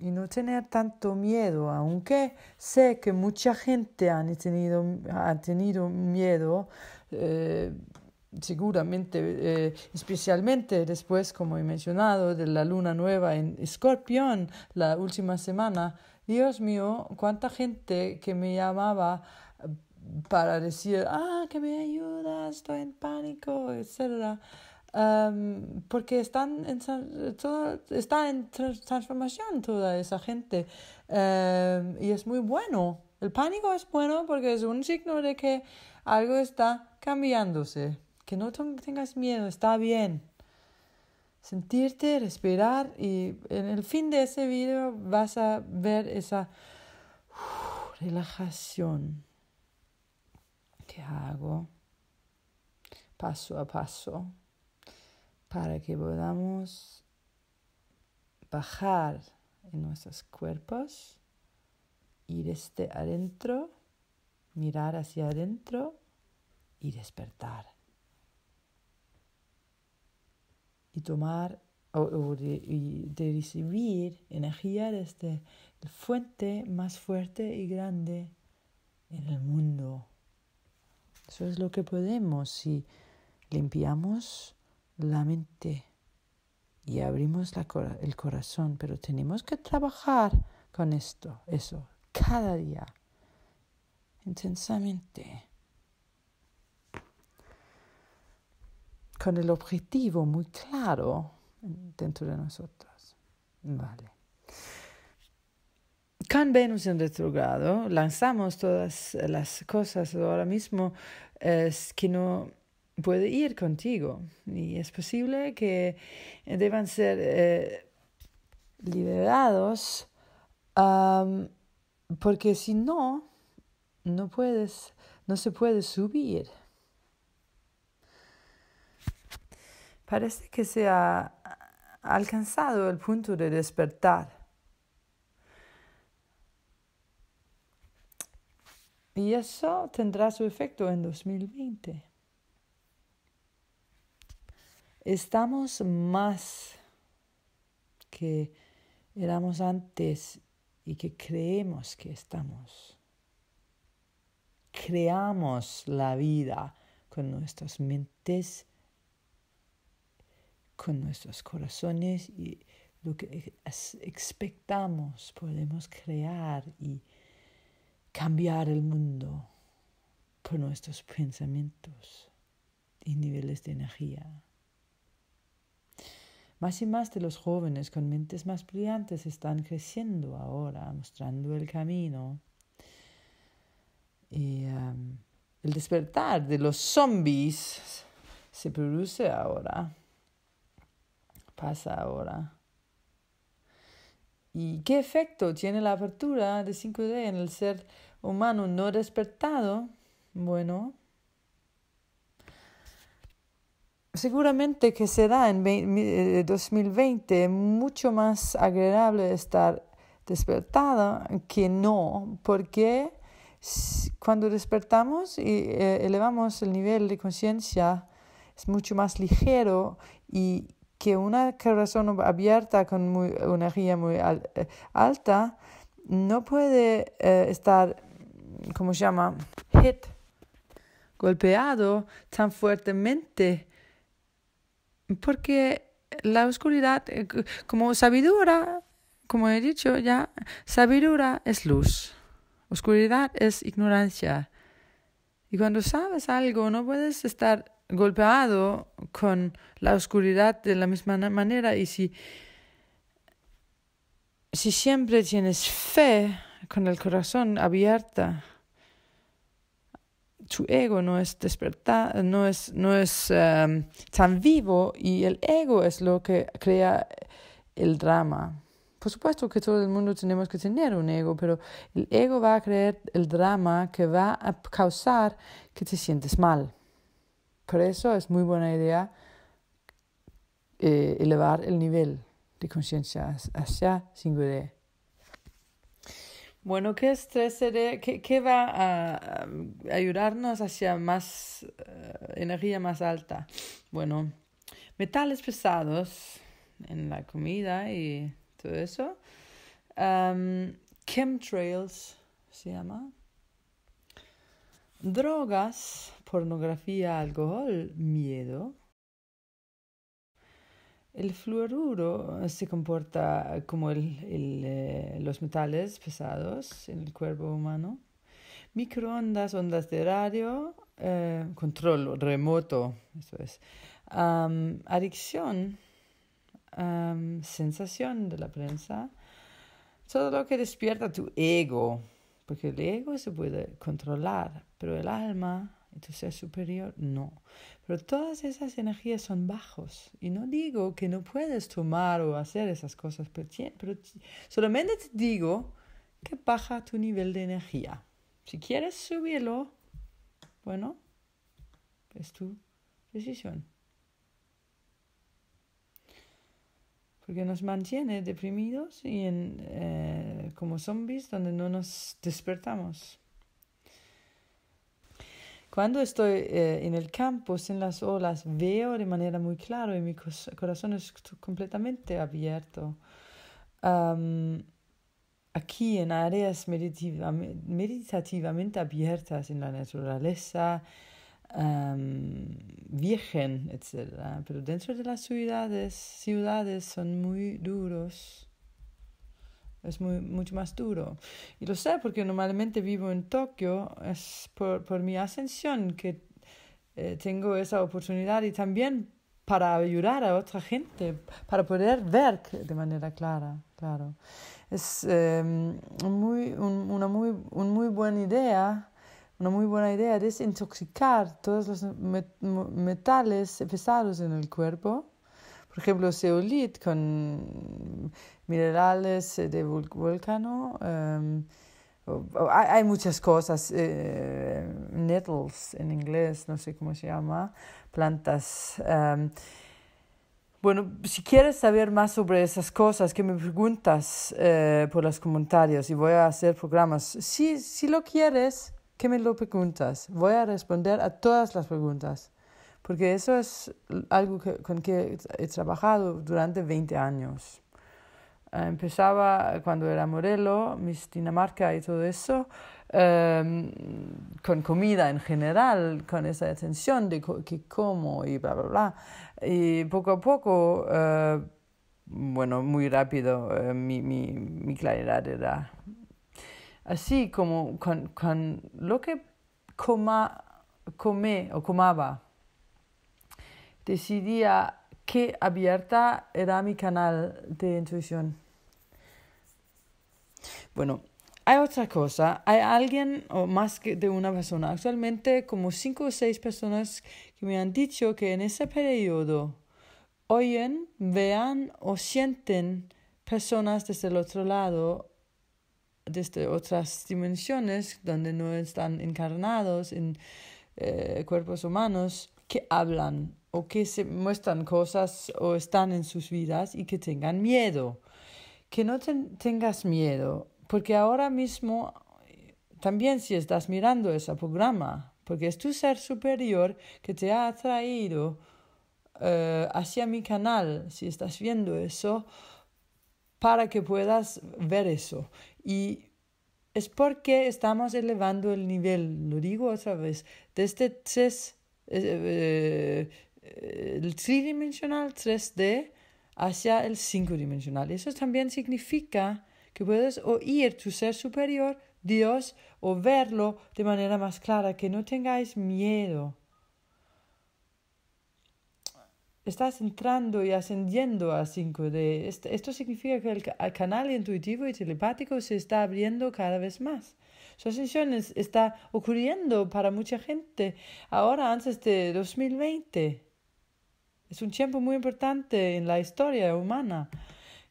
y no tener tanto miedo, aunque sé que mucha gente ha tenido, ha tenido miedo. Eh, seguramente, eh, especialmente después, como he mencionado, de la luna nueva en Escorpión la última semana. Dios mío, cuánta gente que me llamaba para decir, ah, que me ayuda, estoy en pánico, etc. porque están está en transformación toda esa gente y es muy bueno. El pánico es bueno porque es un signo de que algo está cambiándose que no tengas miedo, está bien. Sentirte, respirar y en el fin de ese video vas a ver esa uh, relajación. que hago? Paso a paso para que podamos bajar en nuestros cuerpos, ir este adentro, mirar hacia adentro y despertar. y tomar o, de, de, recibir energía desde la fuente más fuerte y grande en el mundo. Eso es lo que podemos si limpiamos la mente y abrimos el corazón, pero tenemos que trabajar con esto, eso, cada día, intensamente. con el objetivo muy claro dentro de nosotros. Vale. Con Venus en retrogrado lanzamos todas las cosas ahora mismo es que no puede ir contigo y es posible que deban ser eh, liberados porque si no no puedes no se puede subir Parece que se ha alcanzado el punto de despertar. Y eso tendrá su efecto en 2020. Estamos más que éramos antes y que creemos que estamos. Creamos la vida con nuestras mentes con nuestros corazones y lo que expectamos podemos crear y cambiar el mundo por nuestros pensamientos y niveles de energía. Más y más de los jóvenes con mentes más brillantes están creciendo ahora, mostrando el camino. Um, el despertar de los zombies se produce ahora pasa ahora. ¿Y qué efecto tiene la apertura de 5D en el ser humano no despertado? Bueno, seguramente que será en 2020 eh, mucho más agradable estar despertada que no, porque cuando despertamos y eh, elevamos el nivel de conciencia es mucho más ligero y que una corazón abierta con una energía muy eh, alta no puede eh, estar, como se llama? Hit, golpeado tan fuertemente, porque la oscuridad, eh, como sabiduría, como he dicho ya, sabiduría es luz, oscuridad es ignorancia. Y cuando sabes algo, no puedes estar golpeado con la oscuridad de la misma manera y si, si siempre tienes fe con el corazón abierta, tu ego no es no es, no es em, tan vivo y el ego es lo que crea el drama. Por supuesto que todo el mundo tenemos que tener un ego, pero el ego va a crear el drama que va a causar que te sientes mal. Por eso es muy buena idea eh, elevar el nivel de conciencia hacia 5D. Bueno, ¿qué es 3D? ¿Qué, va a ayudarnos hacia más eh, energía más alta? Bueno, metales pesados en la comida y todo eso. chemtrails se llama. Drogas pornografía, alcohol, miedo. El fluoruro se comporta como el, eh, los metales pesados en el cuerpo humano. Microondas, ondas de radio, eh, control remoto, eso es. adicción, sensación de la prensa, todo lo que despierta tu ego, porque el ego se puede controlar, pero el alma tu es superior, no. Pero todas esas energías son bajos. Y no digo que no puedes tomar o hacer esas cosas, pero, solamente te digo que baja tu nivel de energía. Si quieres subirlo, bueno, es tu decisión. Porque nos mantiene deprimidos y en, eh, como zombies donde no nos despertamos. Cuando estoy eh, en el campo, en las olas, veo de manera muy clara y mi corazón es completamente abierto. aquí, en áreas meditativamente abiertas en la naturaleza, virgen, etc. Pero dentro de las ciudades, ciudades son muy duros es muy, mucho más duro. Y lo sé porque normalmente vivo en Tokio, es por, mi ascensión que eh, tengo esa oportunidad y también para ayudar a otra gente, para poder ver de manera clara, claro. Es em, muy, una muy, buena idea, una muy buena idea desintoxicar todos los metales pesados en el cuerpo por ejemplo, zeolit con minerales eh, de volcano. Em, hay, muchas cosas, eh, nettles en inglés, no sé cómo se llama, plantas. Em. bueno, si quieres saber más sobre esas cosas, que me preguntas eh, por los comentarios y voy a hacer programas. Si, si lo quieres, que me lo preguntas. Voy a responder a todas las preguntas porque eso es algo con que he trabajado durante 20 años. Eh, empezaba cuando era morelo, mis Dinamarca y todo eso, em, con comida en general, con esa atención de qué que como y bla, bla, bla. Y poco a poco, eh, bueno, muy rápido, eh, mi, mi, mi, claridad era así como con, con lo que comía o comaba decidía qué abierta era mi canal de intuición. Bueno, hay otra cosa, hay alguien o más que de una persona, actualmente como cinco o seis personas que me han dicho que en ese periodo oyen, vean o sienten personas desde el otro lado, desde otras dimensiones donde no están encarnados en eh, cuerpos humanos, que hablan o que se muestran cosas o están en sus vidas y que tengan miedo. Que no tengas miedo, porque ahora mismo eh, también si estás mirando ese programa, porque es tu ser superior que te ha atraído eh, hacia mi canal, si estás viendo eso, para que puedas ver eso. Y es porque estamos elevando el nivel, lo digo otra vez, desde este eh, eh el tridimensional 3D hacia el 5 dimensional Eso también significa que puedes oír tu ser superior, Dios, o verlo de manera más clara, que no tengáis miedo. Estás entrando y ascendiendo a 5D. Este, esto significa que el canal intuitivo y telepático se está abriendo cada vez más. Su ascensión está ocurriendo para mucha gente ahora antes de 2020. Es un tiempo muy importante en la historia humana.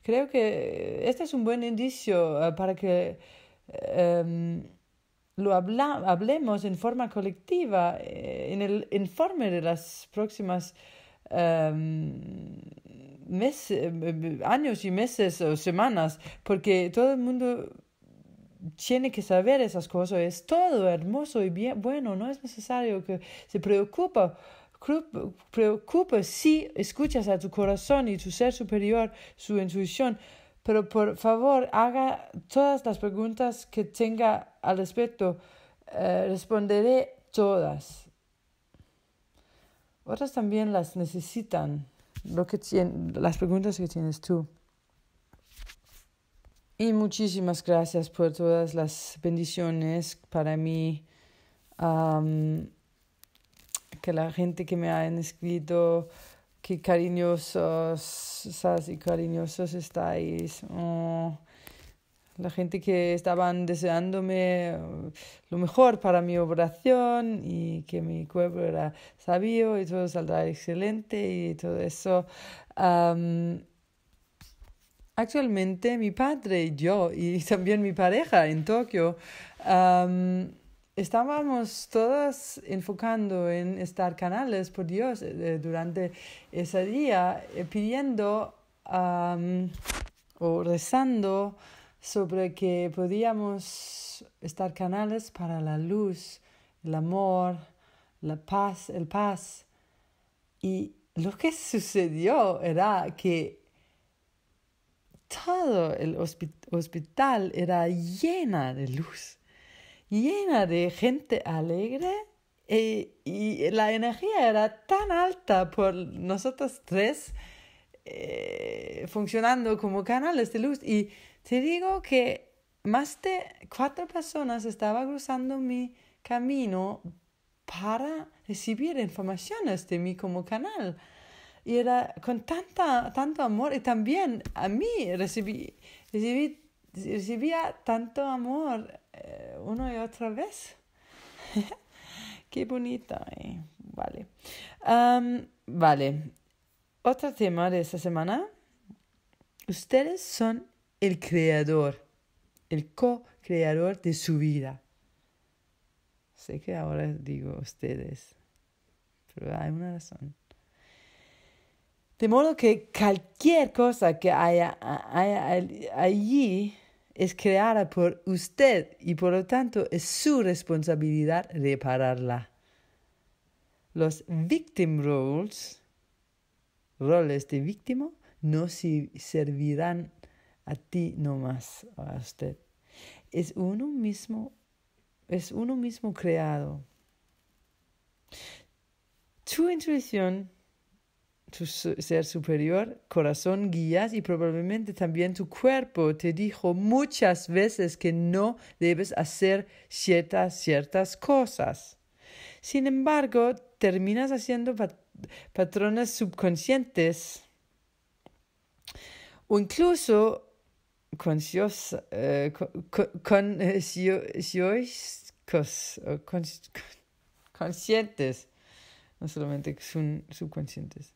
Creo que eh, este es un buen indicio eh, para que em, lo hablemos en forma colectiva eh, en el informe de las próximas em, meses, em, años y meses o semanas, porque todo el mundo tiene que saber esas cosas. Es todo hermoso y bien bueno. No es necesario que se preocupe preocupa si escuchas a tu corazón y tu ser superior, su intuición, pero por favor haga todas las preguntas que tenga al respecto. Eh, responderé todas. Otras también las necesitan, lo que las preguntas que tienes tú. Y muchísimas gracias por todas las bendiciones para mí que la gente que me han escrito, que cariñosos y cariñosos estáis. Oh, la gente que estaban deseándome uh, lo mejor para mi operación y que mi cuerpo era sabio y todo saldrá excelente y todo eso. actualmente mi padre y yo y también mi pareja en Tokio estábamos todas enfocando en estar canales por Dios eh, durante ese día, eh, pidiendo o rezando sobre que podíamos estar canales para la luz, el amor, la paz, el paz. Y lo que sucedió era que todo el hospital era llena de luz llena de gente alegre eh, y, la energía era tan alta por nosotros tres eh, funcionando como canales de luz. Y te digo que más de cuatro personas estaban cruzando mi camino para recibir informaciones de mí como canal. Y era con tanta, tanto amor y también a mí recibí, recibí, recibía tanto amor eh, ¿Uno y otra vez. Qué bonita. Eh. Vale. vale. Otro tema de esta semana. Ustedes son el creador, el co-creador de su vida. Sé que ahora digo ustedes, pero hay una razón. De modo que cualquier cosa que haya, haya allí es creada por usted y por lo tanto es su responsabilidad repararla. Los victim roles, roles de víctima, no servirán a ti nomás, a usted. Es uno mismo, es uno mismo creado. Tu intuición tu ser superior, corazón guías y probablemente también tu cuerpo te dijo muchas veces que no debes hacer ciertas, ciertas cosas. Sin embargo, terminas haciendo patrones subconscientes o incluso conscientes, no solamente son subconscientes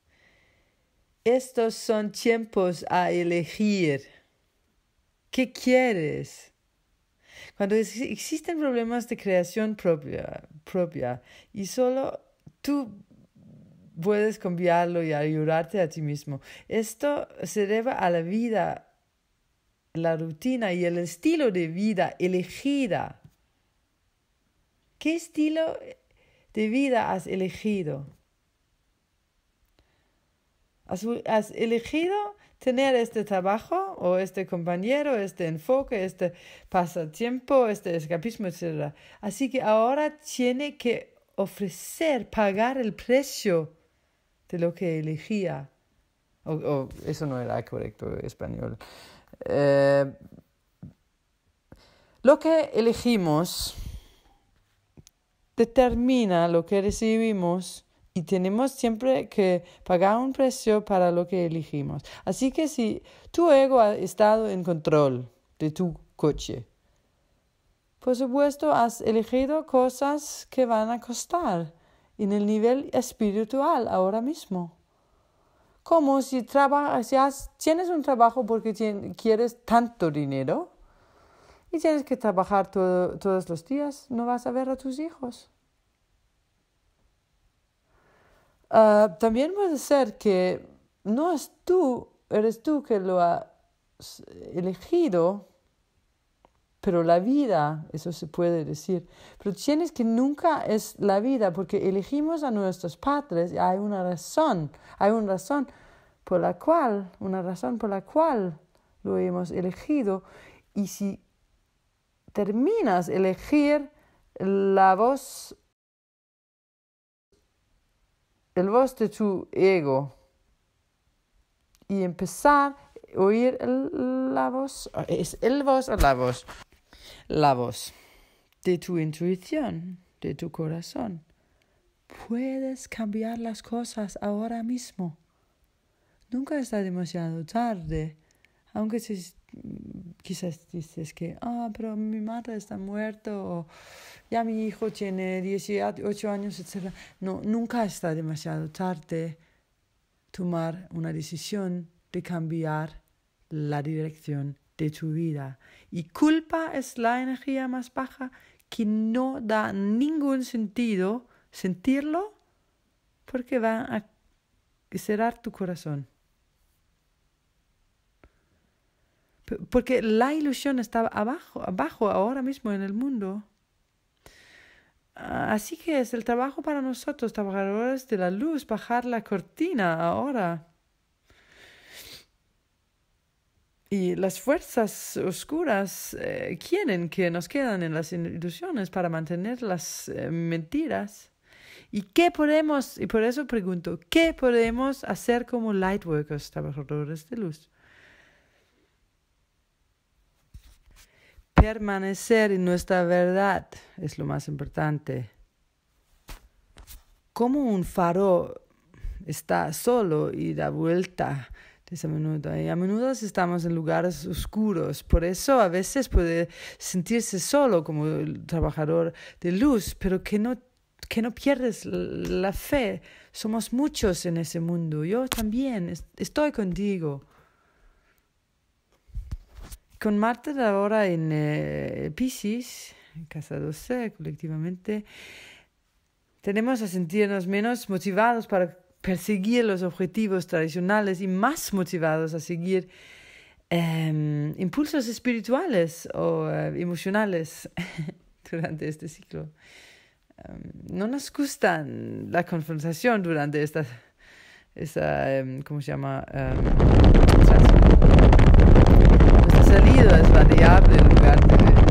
estos son tiempos a elegir. ¿Qué quieres? Cuando existen problemas de creación propia, propia y solo tú puedes cambiarlo y ayudarte a ti mismo. Esto se debe a la vida, la rutina y el estilo de vida elegida. ¿Qué estilo de vida has elegido? Has, elegido tener este trabajo o este compañero, este enfoque, este pasatiempo, este escapismo, etc. Así que ahora tiene que ofrecer, pagar el precio de lo que elegía. O, eso no era correcto español. Eh, lo que elegimos determina lo que recibimos y tenemos siempre que pagar un precio para lo que elegimos. Así que si tu ego ha estado en control de tu coche, por supuesto has elegido cosas que van a costar en el nivel espiritual ahora mismo. Como si, trabajas, tienes un trabajo porque quieres tanto dinero y tienes que trabajar todos los días, no vas a ver a tus hijos. Ah, también puede ser que no es tú, eres tú que lo has elegido, pero la vida, eso se puede decir. Pero tienes que nunca es la vida, porque elegimos a nuestros padres y hay una razón, hay una razón por la cual, una razón por la cual lo hemos elegido. Y si terminas elegir la voz el voz de tu ego y empezar a oír la voz, es el voz o la voz, la voz de tu intuición, de tu corazón. Puedes cambiar las cosas ahora mismo. Nunca está demasiado tarde, aunque se quizás dices que, ah, pero mi madre está muerta o ya mi hijo tiene 18 años, etc. No, nunca está demasiado tarde tomar una decisión de cambiar la dirección de tu vida. Y culpa es la energía más baja que no da ningún sentido sentirlo porque va a cerrar tu corazón. Porque la ilusión está abajo, abajo ahora mismo en el mundo. Ah, así que es el trabajo para nosotros, trabajadores de la luz, bajar la cortina ahora. Y las fuerzas oscuras eh, quieren que nos quedan en las ilusiones para mantener las eh, mentiras. ¿Y qué podemos, y por eso pregunto, qué podemos hacer como lightworkers, trabajadores de luz? Permanecer en nuestra verdad es lo más importante. Como un faro está solo y da vuelta a menudo. Y a menudo estamos en lugares oscuros. Por eso a veces puede sentirse solo como el trabajador de luz, pero que no, que no pierdes la fe. Somos muchos en ese mundo. Yo también estoy contigo. Con Marte ahora en eh, Pisces, en casa 12 eh, colectivamente, tenemos a sentirnos menos motivados para perseguir los objetivos tradicionales y más motivados a seguir em, impulsos espirituales o eh, emocionales durante este ciclo. Em, no nos gusta la confrontación durante esta, em, ¿cómo se llama? salida es variable el lugar de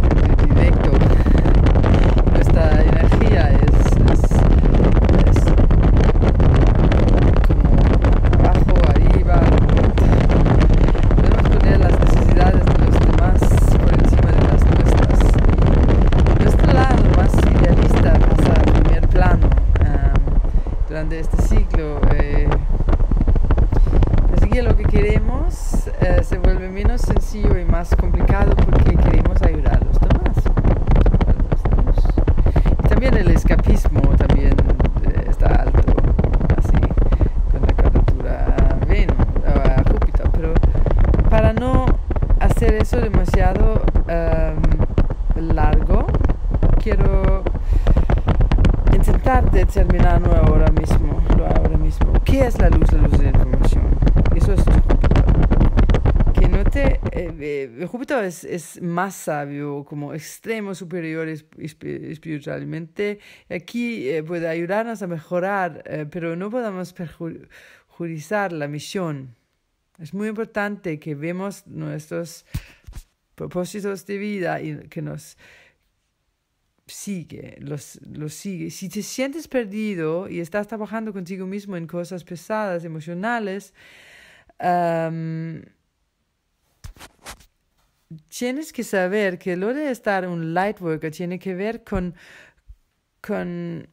es más sabio, como extremo superior espiritualmente. Aquí eh, puede ayudarnos a mejorar, eh, pero no podemos perjudicar la misión. Es muy importante que vemos nuestros propósitos de vida y que nos sigue, los, los, sigue. Si te sientes perdido y estás trabajando contigo mismo en cosas pesadas, emocionales, tienes que saber que lo de estar un light tiene que ver con, con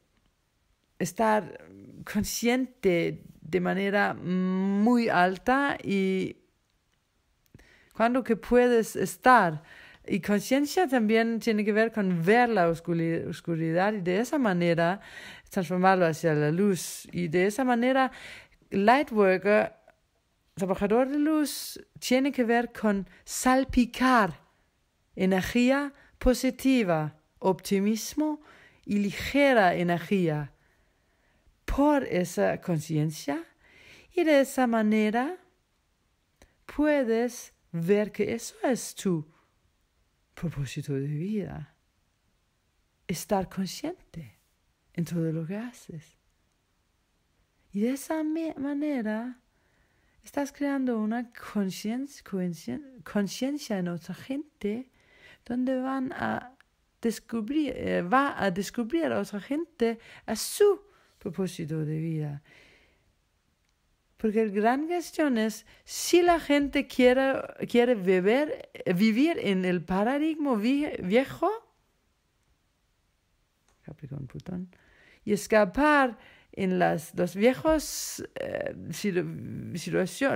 estar consciente de manera muy alta y cuando que puedes estar. Y conciencia también tiene que ver con ver la oscuridad y de esa manera transformarlo hacia la luz. Y de esa manera, Lightworker trabajador de luz tiene que ver con salpicar energía positiva, optimismo y ligera energía por esa conciencia y de esa manera puedes ver que eso es tu propósito de vida. Estar consciente en todo lo que haces. Y de esa manera Estás creando una conciencia en otra gente donde van a descubrir, eh, va a descubrir a otra gente a su propósito de vida. Porque el gran cuestión es si la gente quiere, quiere beber, vivir en el paradigma viejo, y escapar en las, los viejos, eh,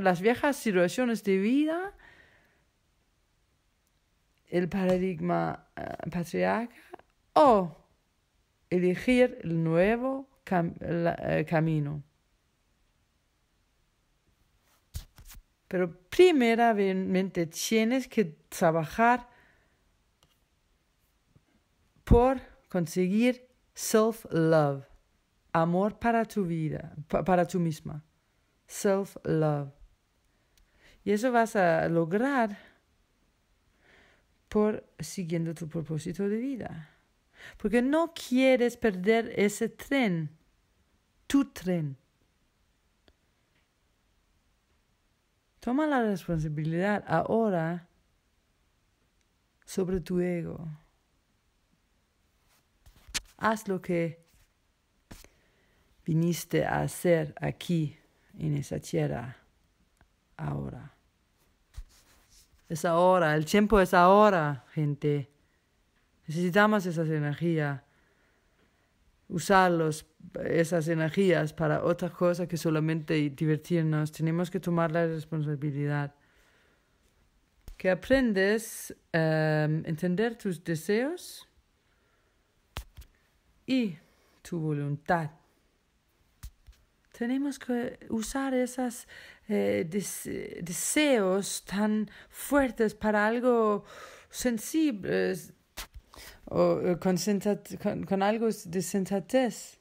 las viejas situaciones de vida, el paradigma eh, patriarcal patriarca o elegir el nuevo eh, camino. Pero primeramente tienes que trabajar por conseguir self-love amor para tu vida, para tu misma, self-love. Y eso vas a lograr por siguiendo tu propósito de vida. Porque no quieres perder ese tren, tu tren. Toma la responsabilidad ahora sobre tu ego. Haz lo que viniste a hacer aquí en esa tierra ahora. Es ahora, el tiempo es ahora, gente. Necesitamos esas energías, usarlos, esas energías para otra cosa que solamente divertirnos. Tenemos que tomar la responsabilidad. Que aprendes a em, entender tus deseos y tu voluntad. Tenemos que usar esos eh, deseos tan fuertes para algo sensible o eh, con, algo de sensatez.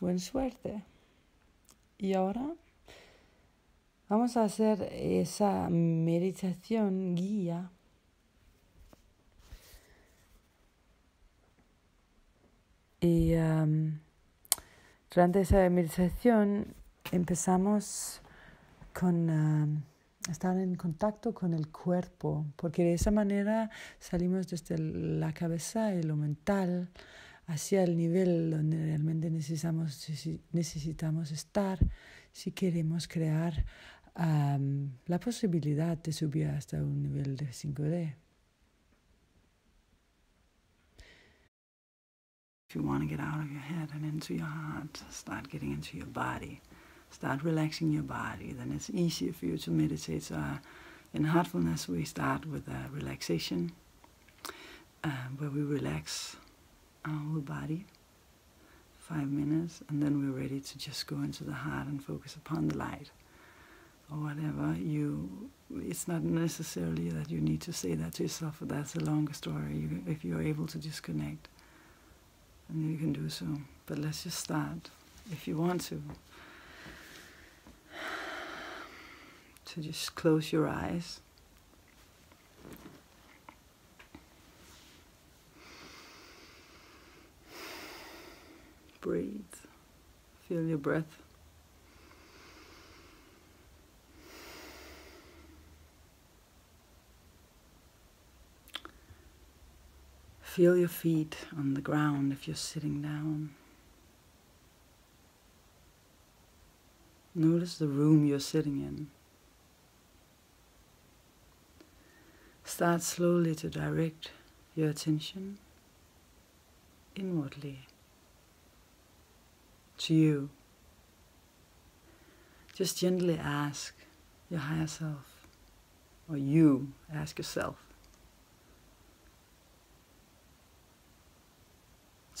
Buen suerte. Y ahora vamos a hacer esa meditación guía. Y durante esa meditación empezamos con um, estar en contacto con el cuerpo, porque de esa manera salimos desde la cabeza y lo mental hacia el nivel donde realmente necesitamos, estar si queremos crear um, la posibilidad de subir hasta un nivel de 5D. If you want to get out of your head and into your heart, start getting into your body. Start relaxing your body. Then it's easier for you to meditate. So uh, in heartfulness, we start with a relaxation, uh, where we relax our whole body five minutes, and then we're ready to just go into the heart and focus upon the light or whatever you it's not necessarily that you need to say that to yourself that's a longer story you, if you're able to disconnect and you can do so. But let's just start if you want to. to just close your eyes. Breathe. Feel your breath. Feel your feet on the ground if you're sitting down. Notice the room you're sitting in. Start slowly to direct your attention inwardly to you. Just gently ask your higher self, or you ask yourself,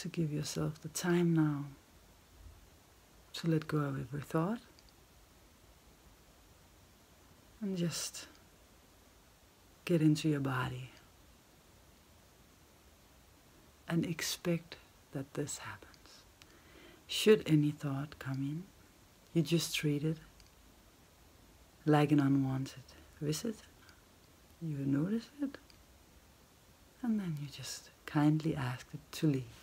to give yourself the time now to let go of every thought and just get into your body and expect that this happens. Should any thought come in, you just treat it like an unwanted visit. You notice it, and then you just kindly ask it to leave.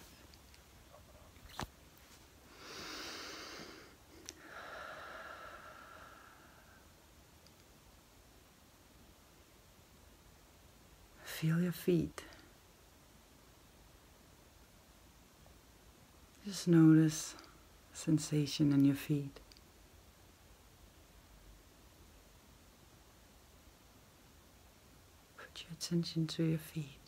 Feel your feet. Just notice sensation in your feet. Put your attention to your feet.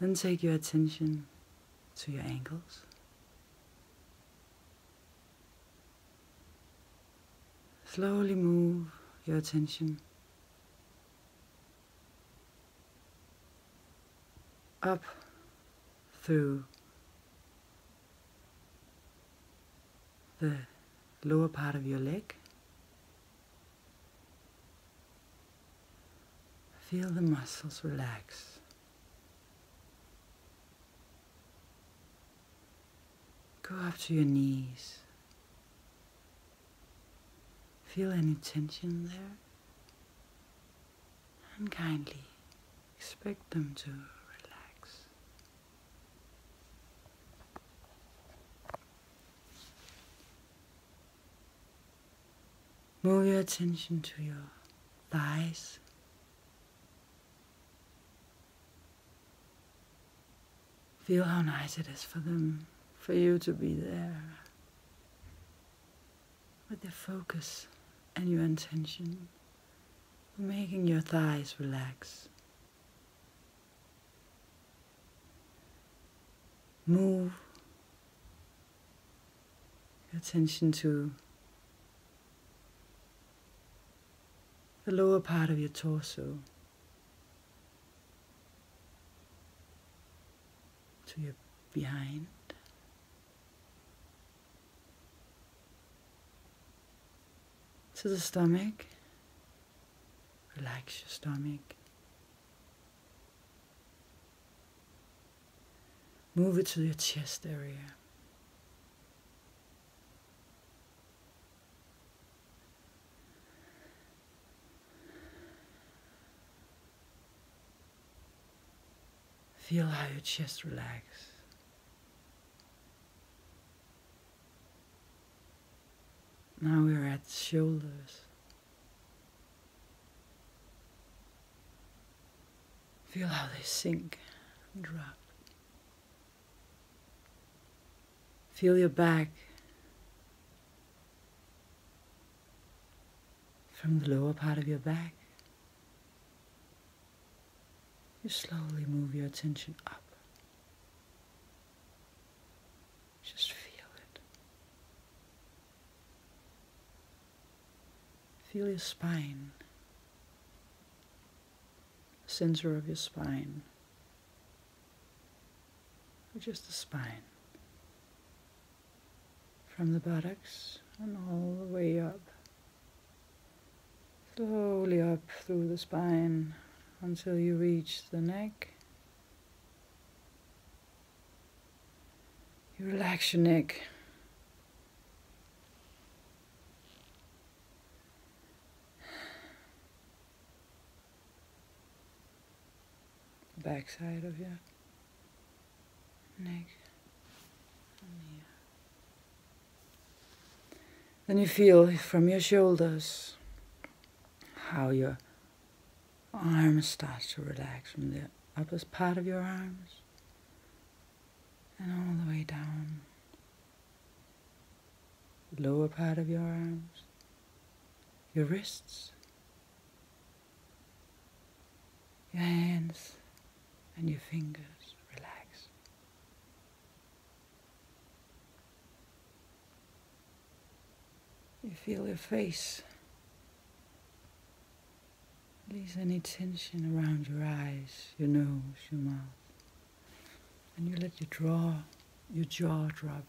Then take your attention to your ankles. Slowly move your attention up through the lower part of your leg. Feel the muscles relax. Go up to your knees. Feel any tension there and kindly expect them to relax. Move your attention to your thighs. Feel how nice it is for them, for you to be there with their focus and your intention making your thighs relax. Move your attention to the lower part of your torso, to your behind. to the stomach. Relax your stomach. Move it to your chest area. Feel how your chest relaxes. Now we're at shoulders. Feel how they sink and drop. Feel your back from the lower part of your back. You slowly move your attention up. Just Feel your spine, center of your spine, or just the spine, from the buttocks and all the way up, slowly up through the spine until you reach the neck. You relax your neck Backside of your neck. Then you feel from your shoulders how your arms start to relax from the upper part of your arms and all the way down the lower part of your arms, your wrists, your hands, and your fingers relax. You feel your face release any tension around your eyes, your nose, your mouth, and you let your draw, your jaw drop.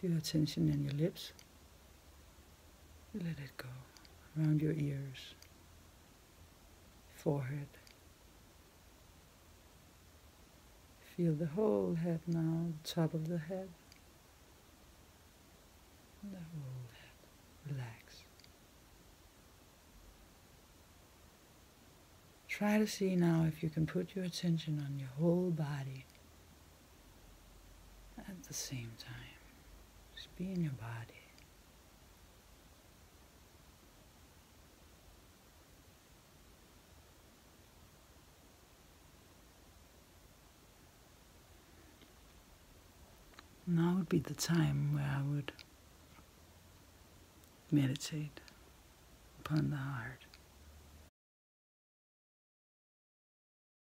Feel the tension in your lips. You let it go around your ears, forehead. Feel the whole head now, top of the head, the whole head, relax. Try to see now if you can put your attention on your whole body at the same time. Just be in your body. Now would be the time where I would meditate upon the heart.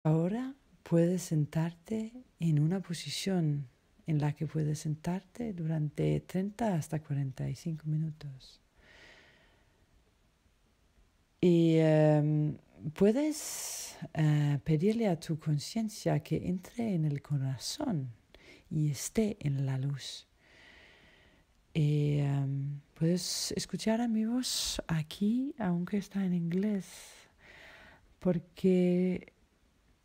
Ahora puedes sentarte en una posición en la que puedes sentarte durante 30 hasta 45 minutos. Y em, puedes eh, pedirle a tu conciencia que entre en el corazón y esté en la luz. Eh, puedes escuchar a mi voz aquí, aunque está en inglés, porque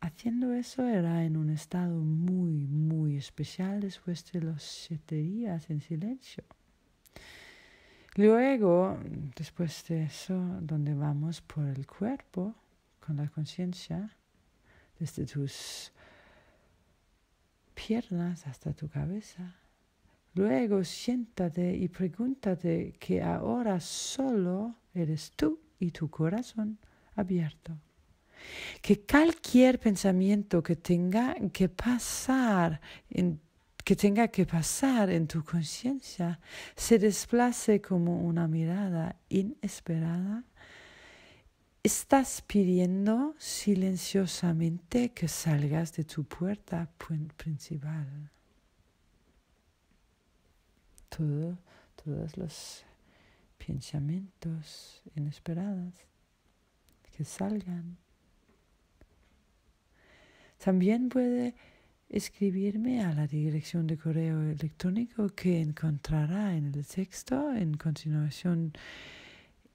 haciendo eso era en un estado muy, muy especial después de los siete días en silencio. Luego, después de eso, donde vamos por el cuerpo, con la conciencia, desde tus piernas hasta tu cabeza. Luego siéntate y pregúntate que ahora solo eres tú y tu corazón abierto. Que cualquier pensamiento que tenga que pasar en que tenga que pasar en tu conciencia se desplace como una mirada inesperada Estás pidiendo silenciosamente que salgas de tu puerta principal. todos los pensamientos inesperados que salgan. También puede escribirme a la dirección de correo electrónico que encontrará en el texto en continuación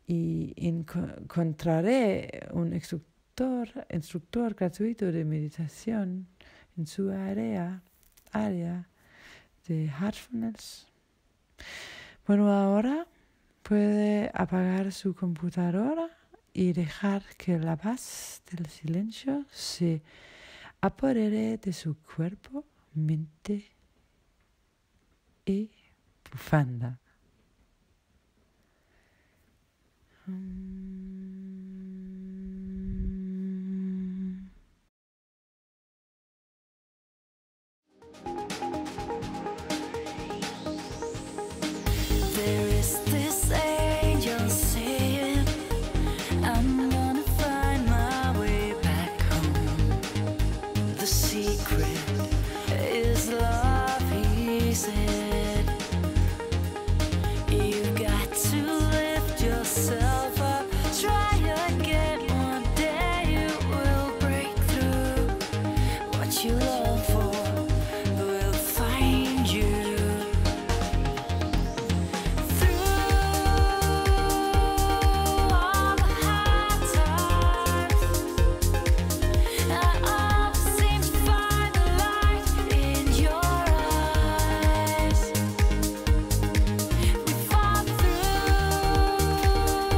y encontraré un instructor, instructor gratuito de meditación en su área, área de heartfulness. Bueno, ahora puede apagar su computadora y dejar que la paz del silencio se apodere de su cuerpo, mente y bufanda. Um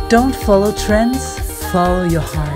Don't follow trends, follow your heart.